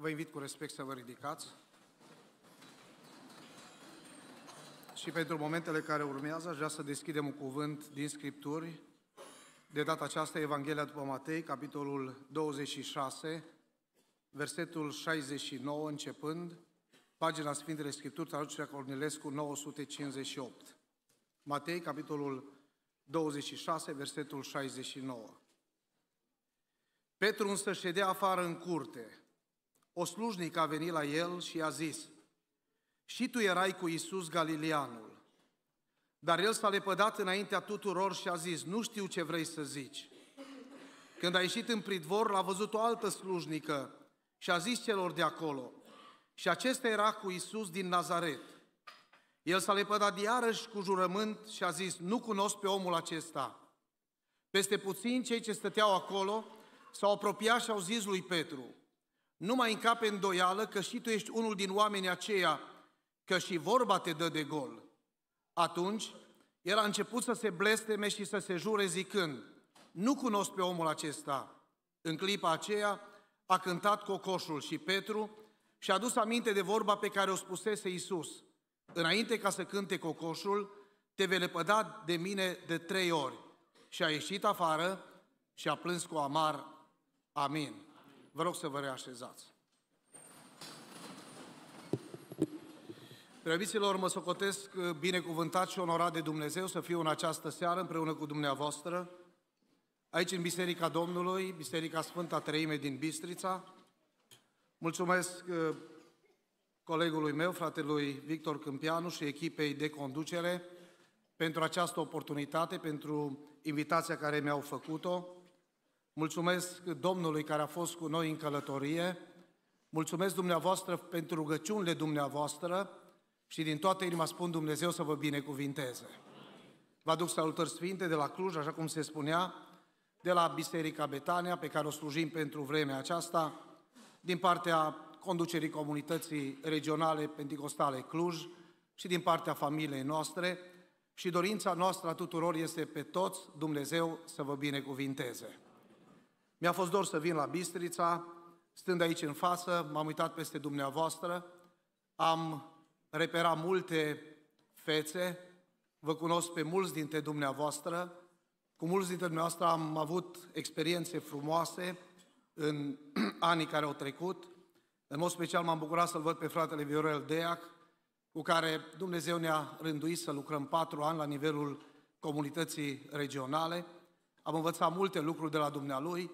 Vă invit cu respect să vă ridicați. Și pentru momentele care urmează, aș vrea să deschidem un cuvânt din Scripturi. De data aceasta, Evanghelia după Matei, capitolul 26, versetul 69, începând, pagina Sfintele Scripturi, traducerea Cornilescu 958. Matei, capitolul 26, versetul 69. Petru însă ședea afară în curte o slujnică a venit la el și i-a zis, și tu erai cu Isus Galileanul. Dar el s-a lepădat înaintea tuturor și a zis, nu știu ce vrei să zici. Când a ieșit în pridvor, l-a văzut o altă slujnică și a zis celor de acolo, și acesta era cu Isus din Nazaret. El s-a lepădat iarăși cu jurământ și a zis, nu cunosc pe omul acesta. Peste puțin cei ce stăteau acolo s-au apropiat și au zis lui Petru, nu mai încape îndoială că și tu ești unul din oamenii aceia, că și vorba te dă de gol. Atunci, el a început să se blesteme și să se jure zicând, nu cunosc pe omul acesta. În clipa aceea a cântat cocoșul și Petru și a dus aminte de vorba pe care o spusese Iisus. Înainte ca să cânte cocoșul, te vei lepăda de mine de trei ori. Și a ieșit afară și a plâns cu amar. Amin. Vă rog să vă reașezați. Preobiților, mă socotesc eh, binecuvântat și onorat de Dumnezeu să fiu în această seară împreună cu dumneavoastră, aici în Biserica Domnului, Biserica Sfânta Treime din Bistrița. Mulțumesc eh, colegului meu, fratelui Victor Câmpianu și echipei de conducere pentru această oportunitate, pentru invitația care mi-au făcut-o. Mulțumesc Domnului care a fost cu noi în călătorie. Mulțumesc dumneavoastră pentru rugăciunile dumneavoastră și din toată inima spun Dumnezeu să vă binecuvinteze. Vă aduc salutări sfinte de la Cluj, așa cum se spunea, de la Biserica Betania, pe care o slujim pentru vremea aceasta, din partea conducerii comunității regionale pentecostale Cluj și din partea familiei noastre și dorința noastră a tuturor este pe toți Dumnezeu să vă binecuvinteze. Mi-a fost dor să vin la Bistrița, stând aici în față, m-am uitat peste dumneavoastră, am reperat multe fețe, vă cunosc pe mulți dintre dumneavoastră, cu mulți dintre dumneavoastră am avut experiențe frumoase în anii care au trecut. În mod special m-am bucurat să-l văd pe fratele Viorel Deac, cu care Dumnezeu ne-a rânduit să lucrăm patru ani la nivelul comunității regionale. Am învățat multe lucruri de la dumnealui,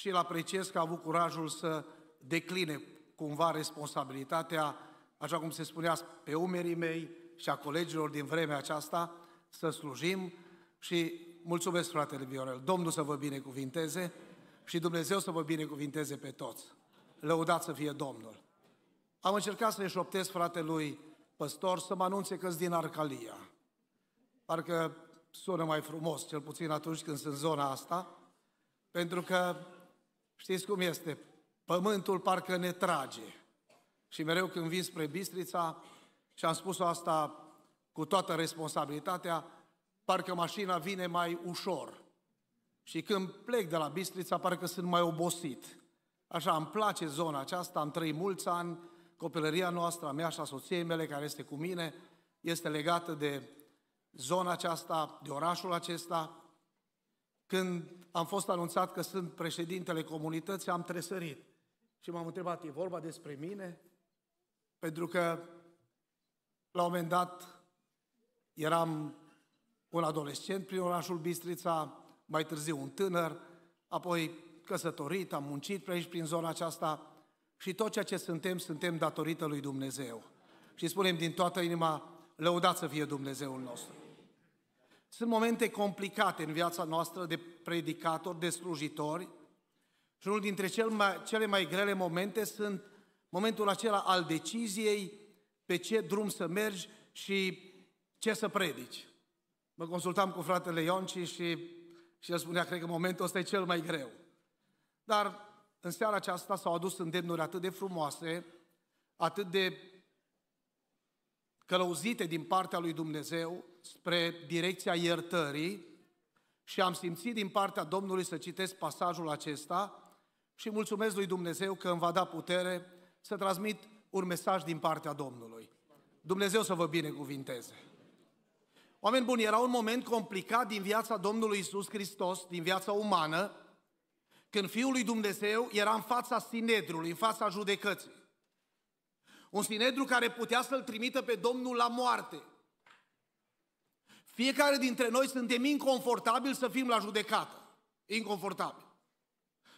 și îl apreciez că a avut curajul să decline cumva responsabilitatea, așa cum se spunea, pe umerii mei și a colegilor din vremea aceasta, să slujim și mulțumesc fratele Viorel, Domnul să vă binecuvinteze și Dumnezeu să vă binecuvinteze pe toți. Lăudați să fie Domnul! Am încercat să-i șoptez fratelui păstor să mă anunțe că din Arcalia. Parcă sună mai frumos, cel puțin atunci când sunt în zona asta, pentru că Știți cum este? Pământul parcă ne trage. Și mereu când vin spre Bistrița, și am spus o asta cu toată responsabilitatea, parcă mașina vine mai ușor. Și când plec de la Bistrița, parcă sunt mai obosit. Așa, îmi place zona aceasta, am trăit mulți ani, copilăria noastră, a mea și a soției mele care este cu mine, este legată de zona aceasta, de orașul acesta. Când am fost anunțat că sunt președintele comunității, am tresărit. Și m-am întrebat, e vorba despre mine? Pentru că la un moment dat eram un adolescent prin orașul Bistrița, mai târziu un tânăr, apoi căsătorit, am muncit pe aici prin zona aceasta și tot ceea ce suntem, suntem datorită lui Dumnezeu. Și spunem din toată inima, lăudați să fie Dumnezeul nostru. Sunt momente complicate în viața noastră de predicatori, de slujitori și unul dintre cel mai, cele mai grele momente sunt momentul acela al deciziei pe ce drum să mergi și ce să predici. Mă consultam cu fratele Ionci și, și el spunea, cred că momentul ăsta e cel mai greu. Dar în seara aceasta s-au adus îndemnuri atât de frumoase, atât de călăuzite din partea lui Dumnezeu, spre direcția iertării și am simțit din partea Domnului să citesc pasajul acesta și mulțumesc lui Dumnezeu că îmi va da putere să transmit un mesaj din partea Domnului. Dumnezeu să vă binecuvinteze! Oameni buni, era un moment complicat din viața Domnului Isus Hristos, din viața umană, când Fiul lui Dumnezeu era în fața Sinedrului, în fața judecății. Un Sinedru care putea să-l trimită pe Domnul la moarte, fiecare dintre noi suntem inconfortabili să fim la judecată. Inconfortabil.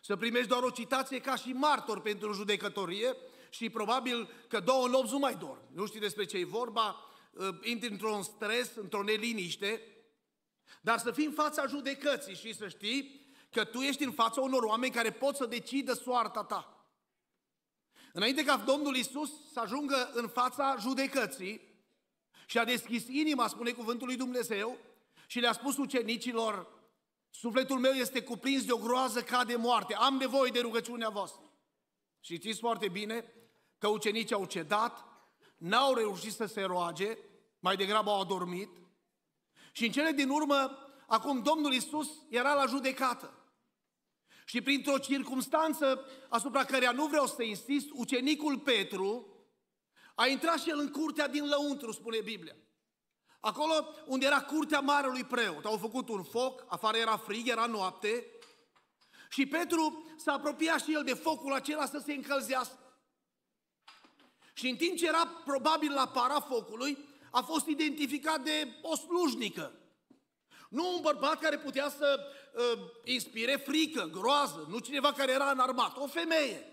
Să primești doar o citație ca și martor pentru judecătorie și probabil că două nopți nu mai dormi. Nu știi despre ce e vorba, ă, intri într-un stres, într-o neliniște, dar să fii în fața judecății și să știi că tu ești în fața unor oameni care pot să decidă soarta ta. Înainte ca Domnul Isus să ajungă în fața judecății, și a deschis inima, spune cuvântul lui Dumnezeu, și le-a spus ucenicilor, sufletul meu este cuprins de o groază ca de moarte, am nevoie de rugăciunea voastră. Și știți foarte bine că ucenicii au cedat, n-au reușit să se roage, mai degrabă au adormit. Și în cele din urmă, acum Domnul Isus era la judecată. Și printr-o circunstanță asupra căreia nu vreau să insist, ucenicul Petru, a intrat și el în curtea din lăuntru, spune Biblia. Acolo unde era curtea marelui preot. Au făcut un foc, afară era frig, era noapte. Și Petru s-a apropiat și el de focul acela să se încălzească. Și în timp ce era probabil la para focului, a fost identificat de o slujnică. Nu un bărbat care putea să uh, inspire frică, groază, nu cineva care era înarmat, o femeie.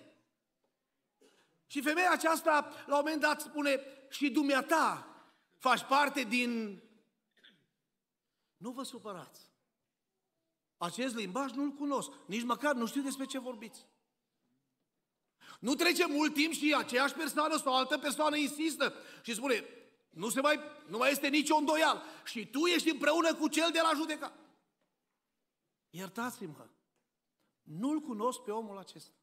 Și femeia aceasta, la un moment dat, spune, și dumneata faci parte din... Nu vă supărați. Acest limbaj nu-l cunosc, nici măcar nu știu despre ce vorbiți. Nu trece mult timp și aceeași persoană sau altă persoană insistă și spune, nu, se mai, nu mai este nicio îndoial și tu ești împreună cu cel de la judecat. Iertați-mă, nu-l cunosc pe omul acesta.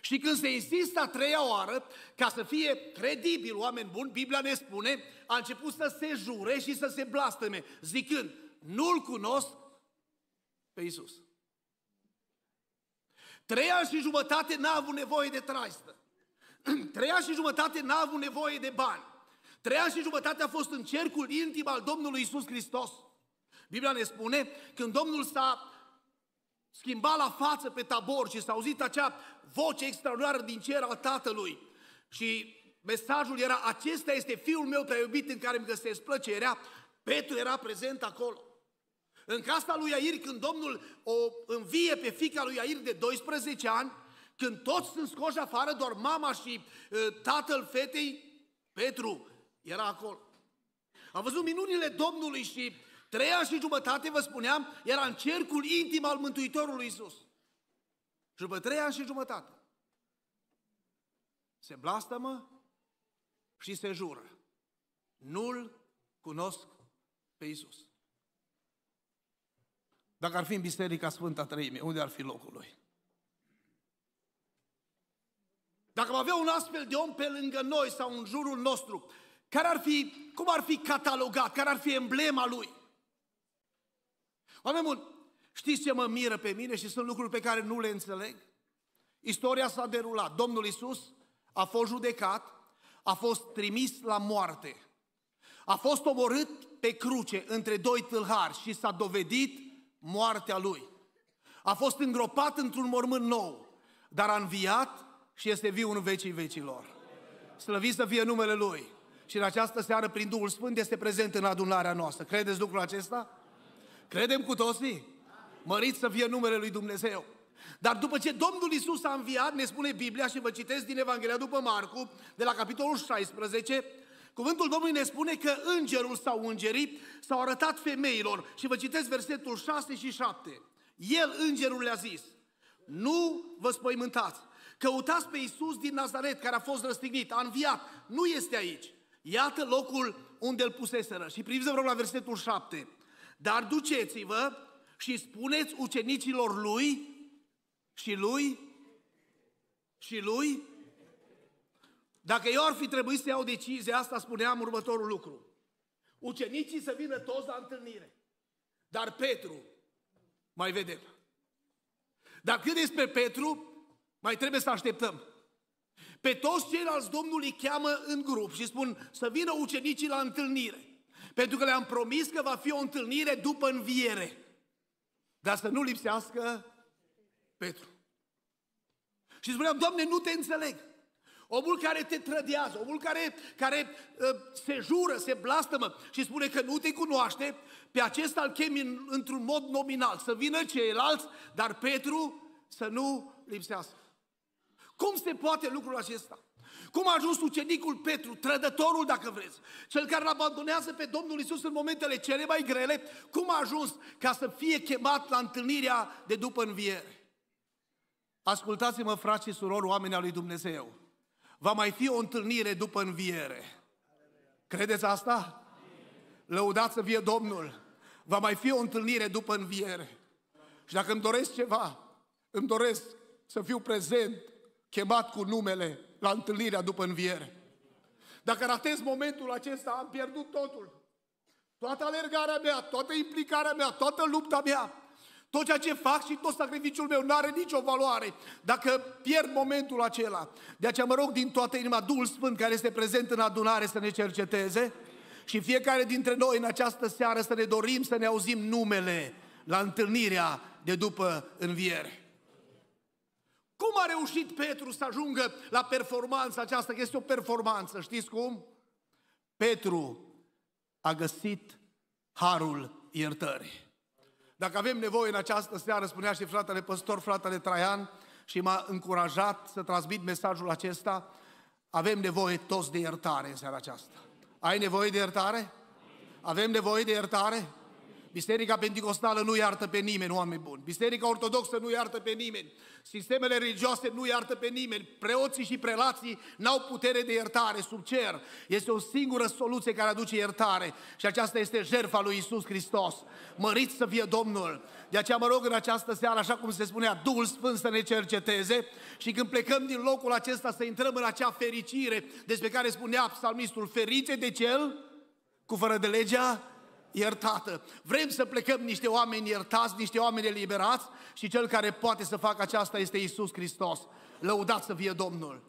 Și când se insistă a treia oară, ca să fie credibil oameni buni, Biblia ne spune, a început să se jure și să se blasteme, zicând, nu-L cunosc pe Iisus. Trei ani și jumătate n-a avut nevoie de traistă. Trei ani și jumătate n-a avut nevoie de bani. Trei ani și jumătate a fost în cercul intim al Domnului Iisus Hristos. Biblia ne spune, când Domnul s-a schimba la față pe tabor și s-a auzit acea voce extraordinară din cer al Tatălui. Și mesajul era, acesta este Fiul meu prea iubit în care îmi găsesc plăcerea, Petru era prezent acolo. În casa lui Iair, când Domnul o învie pe fica lui Iair de 12 ani, când toți sunt scoși afară, doar mama și uh, tatăl fetei, Petru era acolo. A văzut minunile Domnului și Trei ani și jumătate, vă spuneam, era în cercul intim al Mântuitorului Isus. Și după trei ani și jumătate, se blastămă și se jură. Nu-L cunosc pe Isus. Dacă ar fi în Biserica Sfânta Treime, unde ar fi locul lui? Dacă avea un astfel de om pe lângă noi sau în jurul nostru, care ar fi, cum ar fi catalogat, care ar fi emblema lui? Oameni buni, știți ce mă miră pe mine și sunt lucruri pe care nu le înțeleg? Istoria s-a derulat. Domnul Isus a fost judecat, a fost trimis la moarte. A fost omorât pe cruce între doi tâlhari și s-a dovedit moartea lui. A fost îngropat într-un mormânt nou, dar a înviat și este viu în vecii vecilor. Slăvit să fie numele Lui! Și în această seară, prin Duhul Sfânt, este prezent în adunarea noastră. Credeți lucrul acesta? Credem cu toții? Măriți să fie numele lui Dumnezeu. Dar după ce Domnul Isus a înviat, ne spune Biblia și vă citesc din Evanghelia după Marcu, de la capitolul 16, cuvântul Domnului ne spune că îngerul sau îngerii s-au arătat femeilor. Și vă citesc versetul 6 și 7. El, îngerul, le-a zis, nu vă spăimântați, căutați pe Isus din Nazaret, care a fost răstignit, a înviat, nu este aici. Iată locul unde îl puseseră. Și priviți, vă la versetul 7. Dar duceți-vă și spuneți ucenicilor lui și lui și lui. Dacă eu ar fi trebuit să iau decizia asta, spuneam următorul lucru. Ucenicii să vină toți la întâlnire. Dar Petru, mai vedem. Dar cât despre Petru, mai trebuie să așteptăm. Pe toți ceilalți Domnul îi cheamă în grup și spun să vină ucenicii la întâlnire. Pentru că le-am promis că va fi o întâlnire după înviere. Dar să nu lipsească Petru. Și spuneam, Doamne, nu te înțeleg. Omul care te trădează, omul care, care uh, se jură, se blastămă și spune că nu te cunoaște, pe acesta îl chemi în, într-un mod nominal, să vină ceilalți, dar Petru să nu lipsească. Cum se poate lucrul acesta? Cum a ajuns ucenicul Petru, trădătorul dacă vreți, cel care abandonează pe Domnul Isus în momentele cele mai grele, cum a ajuns ca să fie chemat la întâlnirea de după înviere? Ascultați-mă, frați și surori, oameni al lui Dumnezeu. Va mai fi o întâlnire după înviere. Credeți asta? Lăudați să fie Domnul. Va mai fi o întâlnire după înviere. Și dacă îmi doresc ceva, îmi doresc să fiu prezent, chemat cu numele la întâlnirea după înviere. Dacă ratez momentul acesta, am pierdut totul. Toată alergarea mea, toată implicarea mea, toată lupta mea, tot ceea ce fac și tot sacrificiul meu nu are nicio valoare dacă pierd momentul acela. De aceea mă rog din toată inima Duhul Sfânt care este prezent în adunare să ne cerceteze și fiecare dintre noi în această seară să ne dorim să ne auzim numele la întâlnirea de după înviere. Cum a reușit Petru să ajungă la performanța aceasta? Că este o performanță, știți cum? Petru a găsit harul iertării. Dacă avem nevoie în această seară, spunea și fratele păstor, fratele Traian, și m-a încurajat să transmit mesajul acesta, avem nevoie toți de iertare în seara aceasta. Ai nevoie de iertare? Avem nevoie de iertare? Biserica Pentecostală nu iartă pe nimeni, oameni buni. Biserica Ortodoxă nu iartă pe nimeni. Sistemele religioase nu iartă pe nimeni. Preoții și prelații n-au putere de iertare sub cer. Este o singură soluție care aduce iertare și aceasta este jertfa lui Isus Hristos. Măriți să fie Domnul! De aceea mă rog în această seară, așa cum se spunea, Duhul Sfânt să ne cerceteze și când plecăm din locul acesta să intrăm în acea fericire despre care spunea psalmistul, ferice de cel cu fără de legea iertată. Vrem să plecăm niște oameni iertați, niște oameni eliberați și cel care poate să facă aceasta este Isus Hristos. Lăudat să fie Domnul!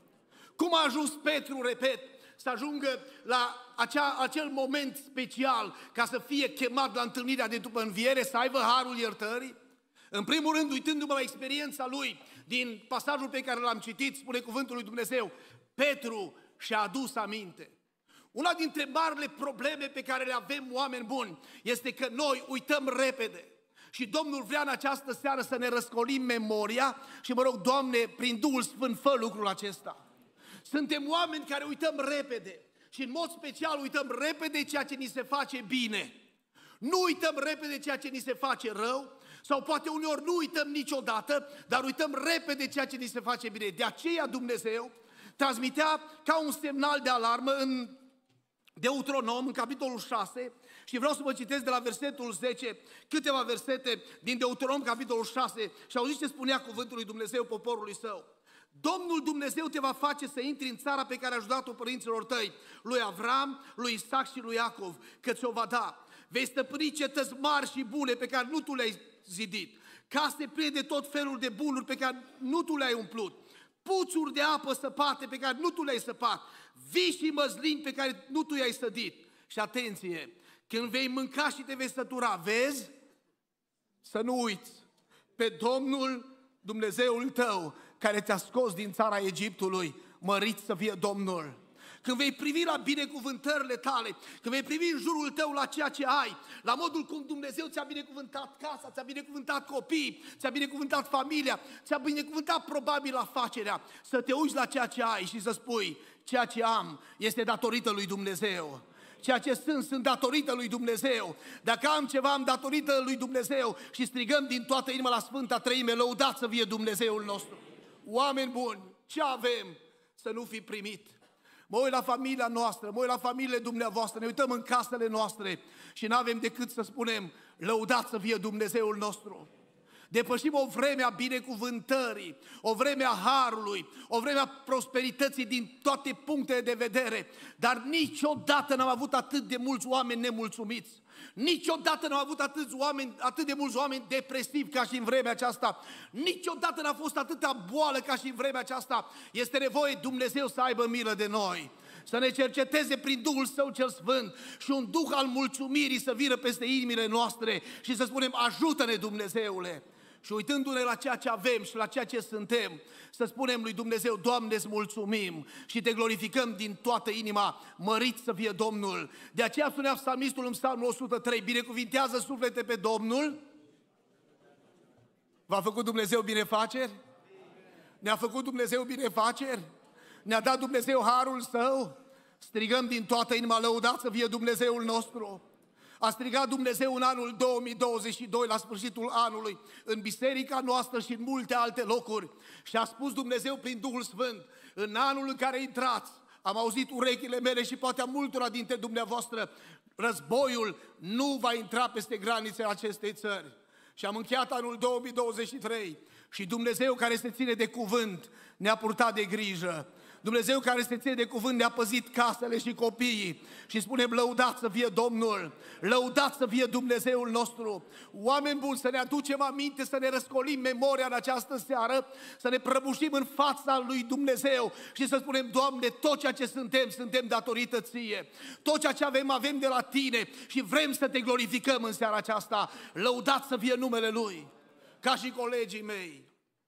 Cum a ajuns Petru, repet, să ajungă la acea, acel moment special ca să fie chemat la întâlnirea de după înviere, să aibă harul iertării? În primul rând, uitându-mă la experiența lui, din pasajul pe care l-am citit, spune cuvântul lui Dumnezeu, Petru și-a adus aminte. Una dintre marile probleme pe care le avem oameni buni este că noi uităm repede. Și Domnul vrea în această seară să ne răscolim memoria și mă rog, Doamne, prin Duhul Sfânt, fă lucrul acesta. Suntem oameni care uităm repede și în mod special uităm repede ceea ce ni se face bine. Nu uităm repede ceea ce ni se face rău, sau poate uneori nu uităm niciodată, dar uităm repede ceea ce ni se face bine. De aceea Dumnezeu transmitea ca un semnal de alarmă în Deuteronom, în capitolul 6, și vreau să vă citesc de la versetul 10 câteva versete din Deuteronom, capitolul 6, și auziți ce spunea cuvântul lui Dumnezeu poporului său. Domnul Dumnezeu te va face să intri în țara pe care a ajutat-o părinților tăi, lui Avram, lui Isaac și lui Iacov, că ți-o va da. Vei stăpâni cetăți mari și bune pe care nu tu le-ai zidit, case pline de tot felul de bunuri pe care nu tu le-ai umplut, puțuri de apă săpate pe care nu tu le-ai săpat, vii și măzlin pe care nu tu i-ai sădit. Și atenție, când vei mânca și te vei sătura, vezi? Să nu uiți pe Domnul Dumnezeul tău care te-a scos din țara Egiptului, mărit să fie Domnul când vei privi la binecuvântările tale, când vei privi în jurul tău la ceea ce ai, la modul cum Dumnezeu ți-a binecuvântat casa, ți-a binecuvântat copiii, ți-a binecuvântat familia, ți-a binecuvântat probabil afacerea, să te uiți la ceea ce ai și să spui, Ceea ce am este datorită lui Dumnezeu. Ceea ce sunt, sunt datorită lui Dumnezeu. Dacă am ceva, am datorită lui Dumnezeu și strigăm din toată inima la Sfânta Treime, lăudați să fie Dumnezeul nostru. Oameni buni, ce avem să nu fi primit? Mă uit la familia noastră, mă uit la familiile dumneavoastră, ne uităm în casele noastre și nu avem decât să spunem, lăudați să fie Dumnezeul nostru. Depășim o vreme a binecuvântării, o vreme a harului, o vreme a prosperității din toate punctele de vedere, dar niciodată n-am avut atât de mulți oameni nemulțumiți. Niciodată n-am avut atât, oameni, atât de mulți oameni depresivi ca și în vremea aceasta. Niciodată n-a fost atâta boală ca și în vremea aceasta. Este nevoie Dumnezeu să aibă milă de noi să ne cerceteze prin Duhul Său cel Sfânt și un Duh al mulțumirii să vină peste inimile noastre și să spunem, ajută-ne Dumnezeule! și uitându-ne la ceea ce avem și la ceea ce suntem, să spunem lui Dumnezeu, Doamne, îți mulțumim și te glorificăm din toată inima, mărit să fie Domnul. De aceea spunea psalmistul în psalmul 103, binecuvintează suflete pe Domnul. V-a făcut Dumnezeu binefaceri? Ne-a făcut Dumnezeu binefaceri? Ne-a dat Dumnezeu harul său? Strigăm din toată inima, lăudați să fie Dumnezeul nostru. A strigat Dumnezeu în anul 2022, la sfârșitul anului, în biserica noastră și în multe alte locuri. Și a spus Dumnezeu prin Duhul Sfânt, în anul în care intrați, am auzit urechile mele și poate a multora dintre dumneavoastră, războiul nu va intra peste granițele acestei țări. Și am încheiat anul 2023 și Dumnezeu care se ține de cuvânt ne-a purtat de grijă Dumnezeu care se ține de cuvânt ne-a păzit casele și copiii și spunem lăudat să fie Domnul, lăudat să fie Dumnezeul nostru. Oameni buni, să ne aducem aminte, să ne răscolim memoria în această seară, să ne prăbușim în fața lui Dumnezeu și să spunem, Doamne, tot ceea ce suntem, suntem datorită Ție. Tot ceea ce avem, avem de la Tine și vrem să Te glorificăm în seara aceasta. Lăudat să fie numele Lui, ca și colegii mei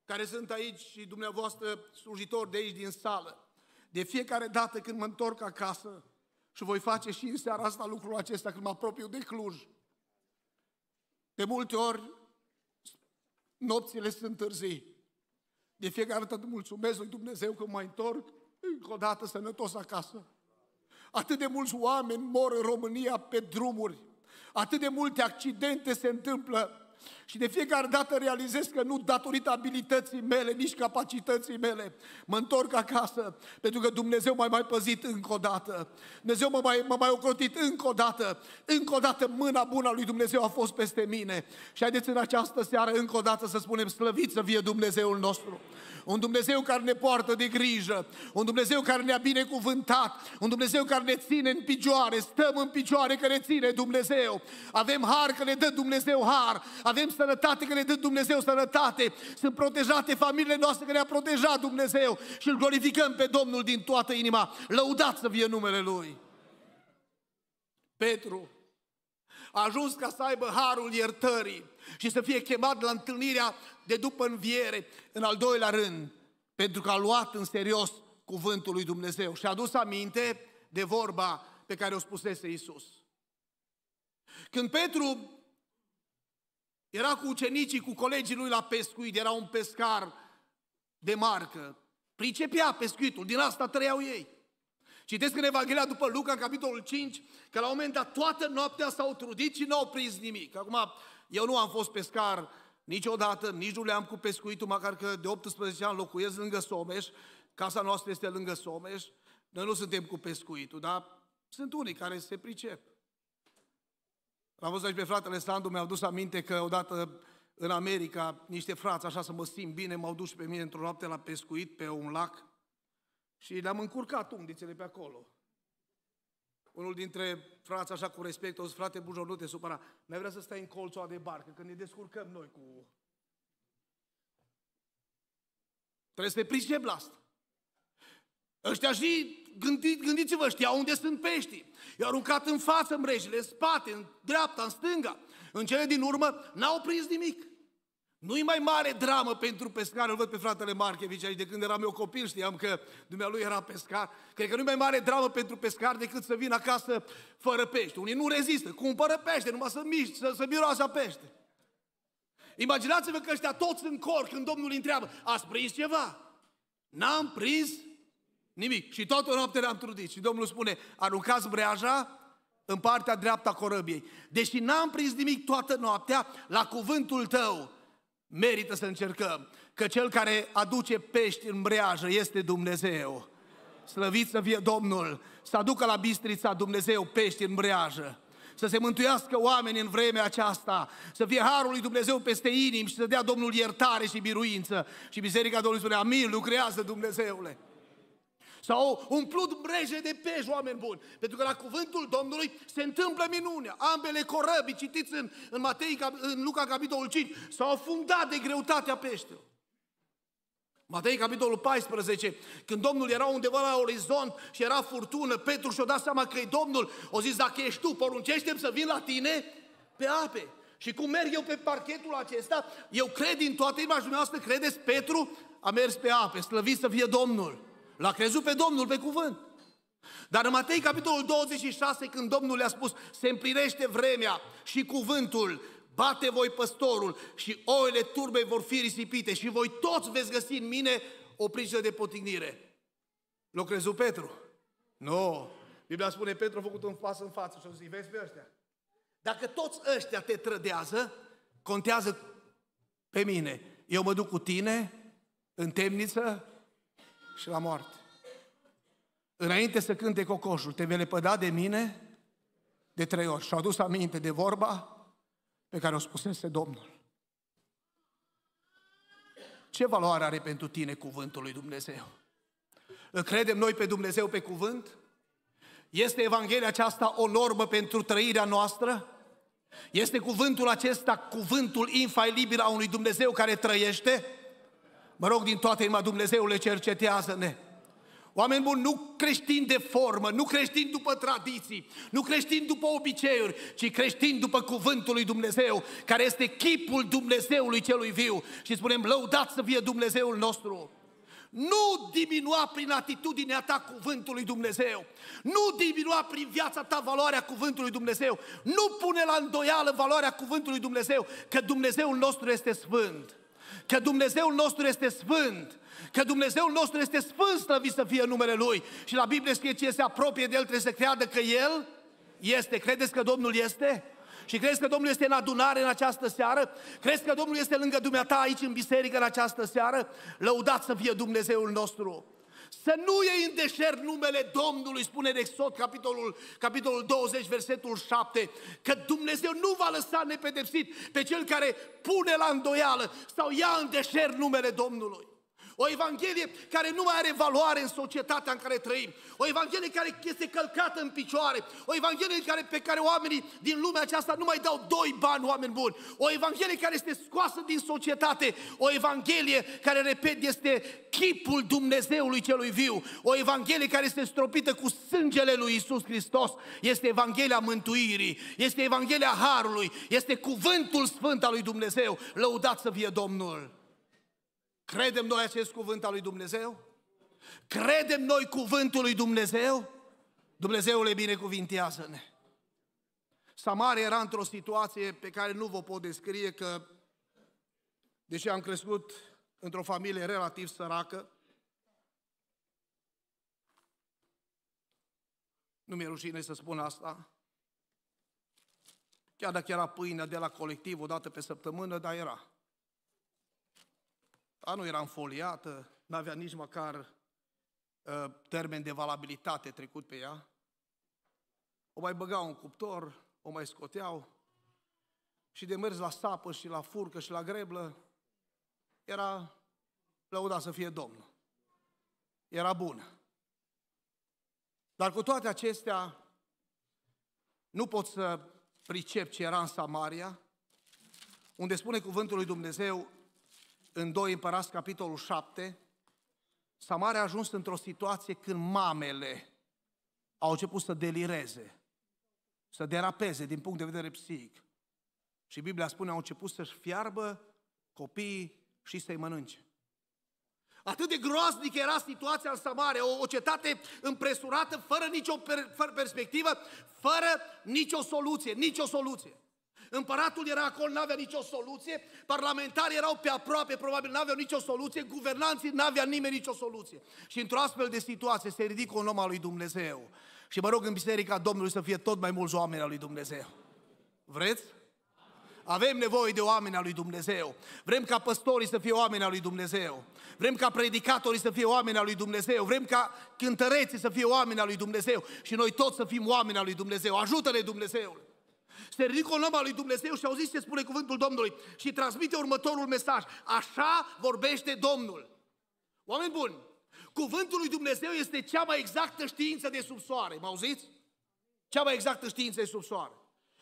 care sunt aici și dumneavoastră slujitori de aici din sală. De fiecare dată când mă întorc acasă și voi face și în seara asta lucrul acesta când mă apropiu de Cluj, de multe ori nopțile sunt târzii. De fiecare dată mulțumesc lui Dumnezeu că mă întorc încă o dată sănătos acasă. Atât de mulți oameni mor în România pe drumuri. Atât de multe accidente se întâmplă și de fiecare dată realizez că nu datorită abilității mele, nici capacității mele, mă întorc acasă, pentru că Dumnezeu m-a mai păzit încă o dată. Dumnezeu m-a mai, m-a mai ocrotit încă o dată. Încă o dată mâna bună lui Dumnezeu a fost peste mine. Și haideți în această seară încă o dată să spunem slăvit să fie Dumnezeul nostru. Un Dumnezeu care ne poartă de grijă, un Dumnezeu care ne-a binecuvântat, un Dumnezeu care ne ține în picioare, stăm în picioare că ne ține Dumnezeu. Avem har că ne dă Dumnezeu har, avem sănătate, că ne dă Dumnezeu sănătate. Sunt protejate familiile noastre, că ne-a protejat Dumnezeu. Și îl glorificăm pe Domnul din toată inima. Lăudat să fie numele Lui. Petru a ajuns ca să aibă harul iertării și să fie chemat la întâlnirea de după înviere, în al doilea rând, pentru că a luat în serios cuvântul lui Dumnezeu și a dus aminte de vorba pe care o spusese Isus. Când Petru era cu ucenicii, cu colegii lui la pescuit, era un pescar de marcă. Pricepea pescuitul, din asta trăiau ei. Citesc în Evanghelia după Luca, în capitolul 5, că la un moment dat toată noaptea s-au trudit și n-au prins nimic. Acum, eu nu am fost pescar niciodată, nici nu le-am cu pescuitul, măcar că de 18 ani locuiesc lângă Someș, casa noastră este lângă Someș, noi nu suntem cu pescuitul, dar sunt unii care se pricep. L-am văzut aici pe fratele Sandu, mi-au dus aminte că odată în America, niște frați, așa să mă simt bine, m-au dus pe mine într-o noapte la pescuit pe un lac și le-am încurcat undițele pe acolo. Unul dintre frați, așa cu respect, o zis, frate Bujor, nu te supăra, mai vrea să stai în colțul de barcă, că ne descurcăm noi cu... Trebuie să te pricepi la asta. Ăștia și gândi, gândiți-vă, știau unde sunt peștii. I-au aruncat în față mrejile, în spate, în dreapta, în stânga. În cele din urmă n-au prins nimic. Nu-i mai mare dramă pentru pescar, îl văd pe fratele Marchevici aici, de când eram eu copil știam că dumnealui era pescar. Cred că nu-i mai mare dramă pentru pescar decât să vină acasă fără pește. Unii nu rezistă, cumpără pește, numai să, miști, să, să miroasă pește. Imaginați-vă că ăștia toți în cor când Domnul îi întreabă, ați prins ceva? N-am prins Nimic. Și toată noaptea ne-am trudit. Și Domnul spune, aruncați breaja în partea dreapta corăbiei. Deși n-am prins nimic toată noaptea, la cuvântul tău merită să încercăm. Că cel care aduce pești în breajă este Dumnezeu. Slăvit să fie Domnul, să aducă la bistrița Dumnezeu pești în breajă să se mântuiască oamenii în vremea aceasta, să fie harul lui Dumnezeu peste inimi și să dea Domnul iertare și biruință. Și Biserica Domnului spune, amin, lucrează Dumnezeule. S-au umplut breje de pești, oameni buni. Pentru că la cuvântul Domnului se întâmplă minunea. Ambele corăbii, citiți în, în, Matei, în Luca, capitolul 5, s-au fundat de greutatea peștelor. Matei, capitolul 14, când Domnul era undeva la orizont și era furtună, Petru și-o dat seama că e Domnul, o zis, dacă ești tu, poruncește să vin la tine pe ape. Și cum merg eu pe parchetul acesta, eu cred din toată inima și dumneavoastră credeți, Petru a mers pe ape, slăvit să fie Domnul. L-a crezut pe Domnul pe cuvânt. Dar în Matei, capitolul 26, când Domnul le-a spus, se împlinește vremea și cuvântul, bate voi păstorul și oile turbei vor fi risipite și voi toți veți găsi în mine o pricină de potignire. L-a crezut Petru? Nu. No. Biblia spune, Petru a făcut un pas în față și a zis, vezi pe ăștia? Dacă toți ăștia te trădează, contează pe mine. Eu mă duc cu tine în temniță și la moarte. Înainte să cânte cocoșul, te vei lepăda de mine de trei ori. și a adus aminte de vorba pe care o spusese Domnul. Ce valoare are pentru tine cuvântul lui Dumnezeu? Îl credem noi pe Dumnezeu pe cuvânt? Este Evanghelia aceasta o normă pentru trăirea noastră? Este cuvântul acesta cuvântul infailibil a unui Dumnezeu care trăiește? Mă rog din toate inima, Dumnezeule, cercetează-ne. Oameni buni, nu creștini de formă, nu creștini după tradiții, nu creștini după obiceiuri, ci creștini după cuvântul lui Dumnezeu, care este chipul Dumnezeului celui viu. Și spunem, lăudați să fie Dumnezeul nostru. Nu diminua prin atitudinea ta cuvântul lui Dumnezeu. Nu diminua prin viața ta valoarea cuvântului Dumnezeu. Nu pune la îndoială valoarea cuvântului Dumnezeu, că Dumnezeul nostru este sfânt că Dumnezeul nostru este sfânt, că Dumnezeul nostru este sfânt, slăvit să fie numele Lui. Și la Biblie scrie ce se apropie de El trebuie să creadă că El este. Credeți că Domnul este? Și crezi că Domnul este în adunare în această seară? Crezi că Domnul este lângă dumneata aici în biserică în această seară? Lăudați să fie Dumnezeul nostru! Să nu iei în deșert numele Domnului, spune în Exod, capitolul, capitolul 20, versetul 7, că Dumnezeu nu va lăsa nepedepsit pe cel care pune la îndoială sau ia în deșert numele Domnului. O Evanghelie care nu mai are valoare în societatea în care trăim. O Evanghelie care este călcată în picioare. O Evanghelie care, pe care oamenii din lumea aceasta nu mai dau doi bani oameni buni. O Evanghelie care este scoasă din societate. O Evanghelie care, repet, este chipul Dumnezeului celui viu. O Evanghelie care este stropită cu sângele lui Isus Hristos. Este Evanghelia mântuirii. Este Evanghelia harului. Este cuvântul sfânt al lui Dumnezeu. Lăudat să fie Domnul! Credem noi acest cuvânt al lui Dumnezeu? Credem noi cuvântul lui Dumnezeu? Dumnezeu le binecuvintează-ne! Samaria era într-o situație pe care nu vă pot descrie că, deși am crescut într-o familie relativ săracă, nu mi-e rușine să spun asta, chiar dacă era pâinea de la colectiv o dată pe săptămână, dar era. A, nu era înfoliată, nu avea nici măcar uh, termen de valabilitate trecut pe ea. O mai băgau în cuptor, o mai scoteau și de mers la sapă și la furcă și la greblă, era lăuda să fie Domnul. Era bună. Dar cu toate acestea, nu pot să pricep ce era în Samaria, unde spune cuvântul lui Dumnezeu, în 2 Împărați, capitolul 7, Samaria a ajuns într-o situație când mamele au început să delireze, să derapeze din punct de vedere psihic. Și Biblia spune, au început să-și fiarbă copiii și să-i mănânce. Atât de groaznic era situația în Samaria, o, o cetate împresurată, fără nicio per, fără perspectivă, fără nicio soluție, nicio soluție. Împăratul era acolo, n-avea nicio soluție, parlamentarii erau pe aproape, probabil n-aveau nicio soluție, guvernanții n-avea nimeni nicio soluție. Și într-o astfel de situație se ridică un om al lui Dumnezeu. Și mă rog în Biserica Domnului să fie tot mai mulți oameni al lui Dumnezeu. Vreți? Avem nevoie de oameni al lui Dumnezeu. Vrem ca păstorii să fie oameni al lui Dumnezeu. Vrem ca predicatorii să fie oameni al lui Dumnezeu. Vrem ca cântăreții să fie oameni al lui Dumnezeu. Și noi toți să fim oameni al lui Dumnezeu. Ajută-ne Dumnezeul! Se ridică în nama lui Dumnezeu și auziți ce spune cuvântul Domnului și transmite următorul mesaj. Așa vorbește Domnul. Oameni buni, cuvântul lui Dumnezeu este cea mai exactă știință de sub soare. Mă auziți? Cea mai exactă știință de sub soare.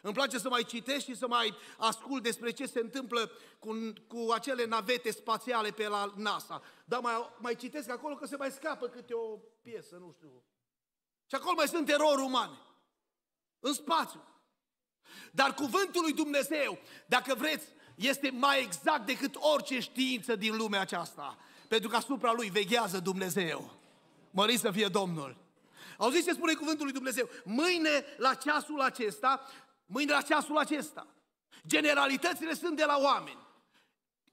Îmi place să mai citesc și să mai ascult despre ce se întâmplă cu, cu acele navete spațiale pe la NASA. Dar mai, mai citesc acolo că se mai scapă câte o piesă, nu știu. Și acolo mai sunt erori umane. În spațiu. Dar cuvântul lui Dumnezeu, dacă vreți, este mai exact decât orice știință din lumea aceasta. Pentru că asupra lui veghează Dumnezeu. Mări să fie Domnul. Auziți ce spune cuvântul lui Dumnezeu? Mâine la ceasul acesta, mâine la ceasul acesta. Generalitățile sunt de la oameni.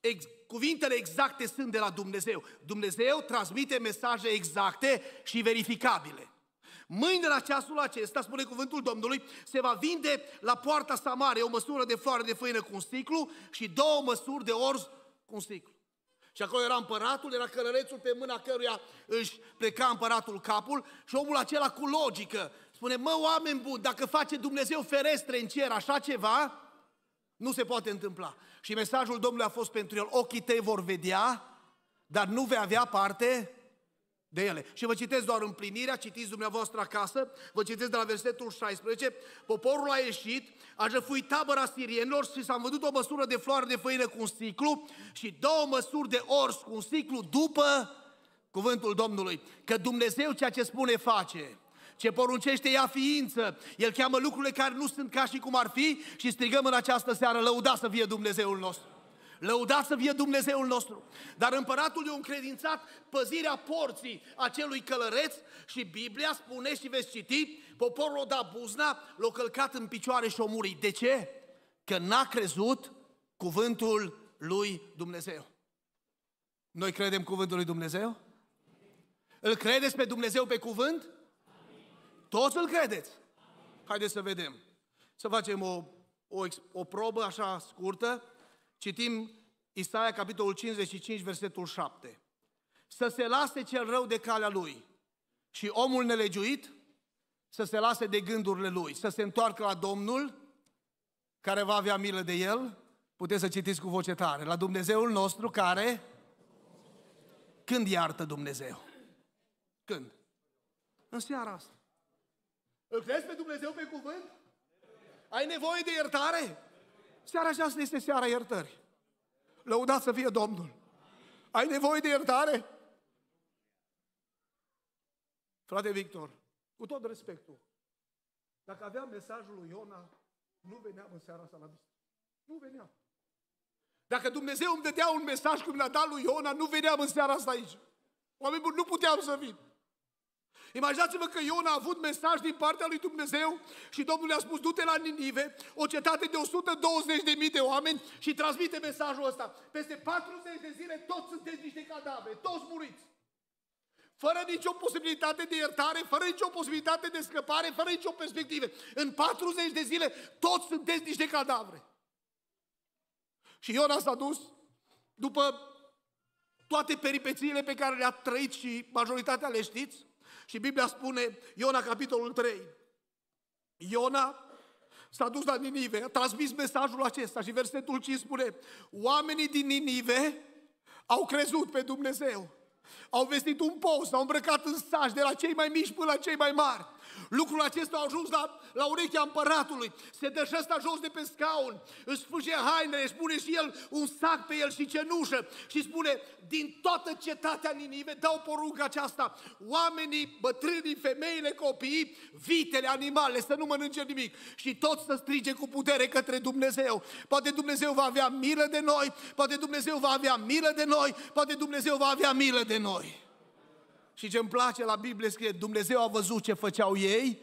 Ex- cuvintele exacte sunt de la Dumnezeu. Dumnezeu transmite mesaje exacte și verificabile. Mâine la ceasul acesta, spune cuvântul Domnului, se va vinde la poarta Samare o măsură de floare de făină cu un sticlu și două măsuri de orz cu un sticlu. Și acolo era împăratul, era călărețul pe mâna căruia își pleca împăratul capul și omul acela cu logică spune, mă, oameni buni, dacă face Dumnezeu ferestre în cer așa ceva, nu se poate întâmpla. Și mesajul Domnului a fost pentru el, ochii tăi vor vedea, dar nu vei avea parte de ele. Și vă citesc doar împlinirea, citiți dumneavoastră acasă, vă citesc de la versetul 16. Poporul a ieșit, a jăfuit tabăra sirienilor și s-a văzut o măsură de floare de făină cu un ciclu și două măsuri de ors cu un ciclu după cuvântul Domnului. Că Dumnezeu ceea ce spune face. Ce poruncește ea ființă. El cheamă lucrurile care nu sunt ca și cum ar fi și strigăm în această seară, lăuda să fie Dumnezeul nostru. Lăudați să fie Dumnezeul nostru. Dar împăratul i-a încredințat păzirea porții acelui călăreț și Biblia spune și veți citi, poporul o da buzna, l-a călcat în picioare și o muri. De ce? Că n-a crezut cuvântul lui Dumnezeu. Noi credem cuvântul lui Dumnezeu? Îl credeți pe Dumnezeu pe cuvânt? Toți îl credeți? Haideți să vedem. Să facem o, o, o probă așa scurtă. Citim Isaia, capitolul 55, versetul 7. Să se lase cel rău de calea lui și omul nelegiuit să se lase de gândurile lui, să se întoarcă la Domnul, care va avea milă de el, puteți să citiți cu voce tare, la Dumnezeul nostru care... Când iartă Dumnezeu? Când? În seara asta. Îl crezi pe Dumnezeu pe cuvânt? Ai nevoie de iertare? Seara aceasta este seara iertării. Lăudați să fie Domnul. Ai nevoie de iertare? Frate Victor, cu tot respectul, dacă aveam mesajul lui Iona, nu veneam în seara asta la biserică. Nu veneam. Dacă Dumnezeu îmi dădea un mesaj cum l-a dat lui Iona, nu veneam în seara asta aici. Oamenii buni, nu puteam să vin. Imaginați-vă că Ion a avut mesaj din partea lui Dumnezeu și Domnul i-a spus, du-te la Ninive, o cetate de 120.000 de oameni și transmite mesajul ăsta. Peste 40 de zile toți sunteți niște cadavre, toți muriți. Fără nicio posibilitate de iertare, fără nicio posibilitate de scăpare, fără nicio perspectivă. În 40 de zile toți sunteți niște cadavre. Și Iona s-a dus după toate peripețiile pe care le-a trăit și majoritatea le știți, și Biblia spune, Iona, capitolul 3, Iona s-a dus la Ninive, a transmis mesajul acesta și versetul 5 spune, oamenii din Ninive au crezut pe Dumnezeu, au vestit un post, au îmbrăcat în saci de la cei mai mici până la cei mai mari. Lucrul acesta a ajuns la, la urechea împăratului. Se dă și asta jos de pe scaun, își sfâșie haine, își pune și el un sac pe el și cenușă și spune, din toată cetatea Ninive dau porunca aceasta, oamenii, bătrânii, femeile, copiii, vitele, animale, să nu mănânce nimic și toți să strige cu putere către Dumnezeu. Poate Dumnezeu va avea milă de noi, poate Dumnezeu va avea milă de noi, poate Dumnezeu va avea milă de noi. Și ce îmi place la Biblie scrie, Dumnezeu a văzut ce făceau ei,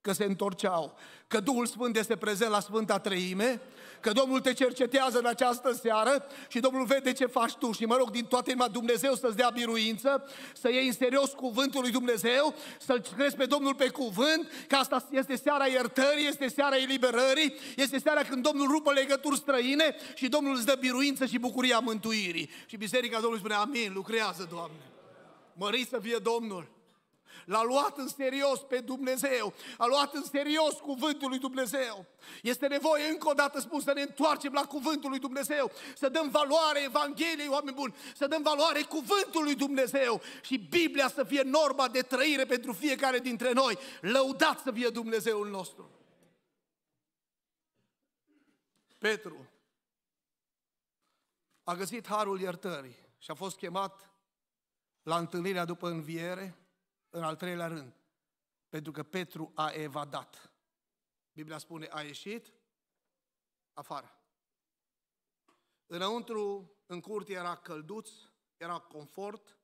că se întorceau, că Duhul Sfânt este prezent la Sfânta Treime, că Domnul te cercetează în această seară și Domnul vede ce faci tu și mă rog din toată inima Dumnezeu să-ți dea biruință, să iei în serios cuvântul lui Dumnezeu, să-L crezi pe Domnul pe cuvânt, că asta este seara iertării, este seara eliberării, este seara când Domnul rupă legături străine și Domnul îți dă biruință și bucuria mântuirii. Și Biserica Domnului spune, amin, lucrează Doamne. Mări să fie Domnul! L-a luat în serios pe Dumnezeu, a luat în serios cuvântul lui Dumnezeu. Este nevoie, încă o dată spun, să ne întoarcem la cuvântul lui Dumnezeu, să dăm valoare Evangheliei, oameni buni, să dăm valoare cuvântului lui Dumnezeu și Biblia să fie norma de trăire pentru fiecare dintre noi. Lăudat să fie Dumnezeul nostru! Petru a găsit harul iertării și a fost chemat la întâlnirea după înviere, în al treilea rând, pentru că Petru a evadat. Biblia spune, a ieșit afară. Înăuntru, în curte, era călduț, era confort,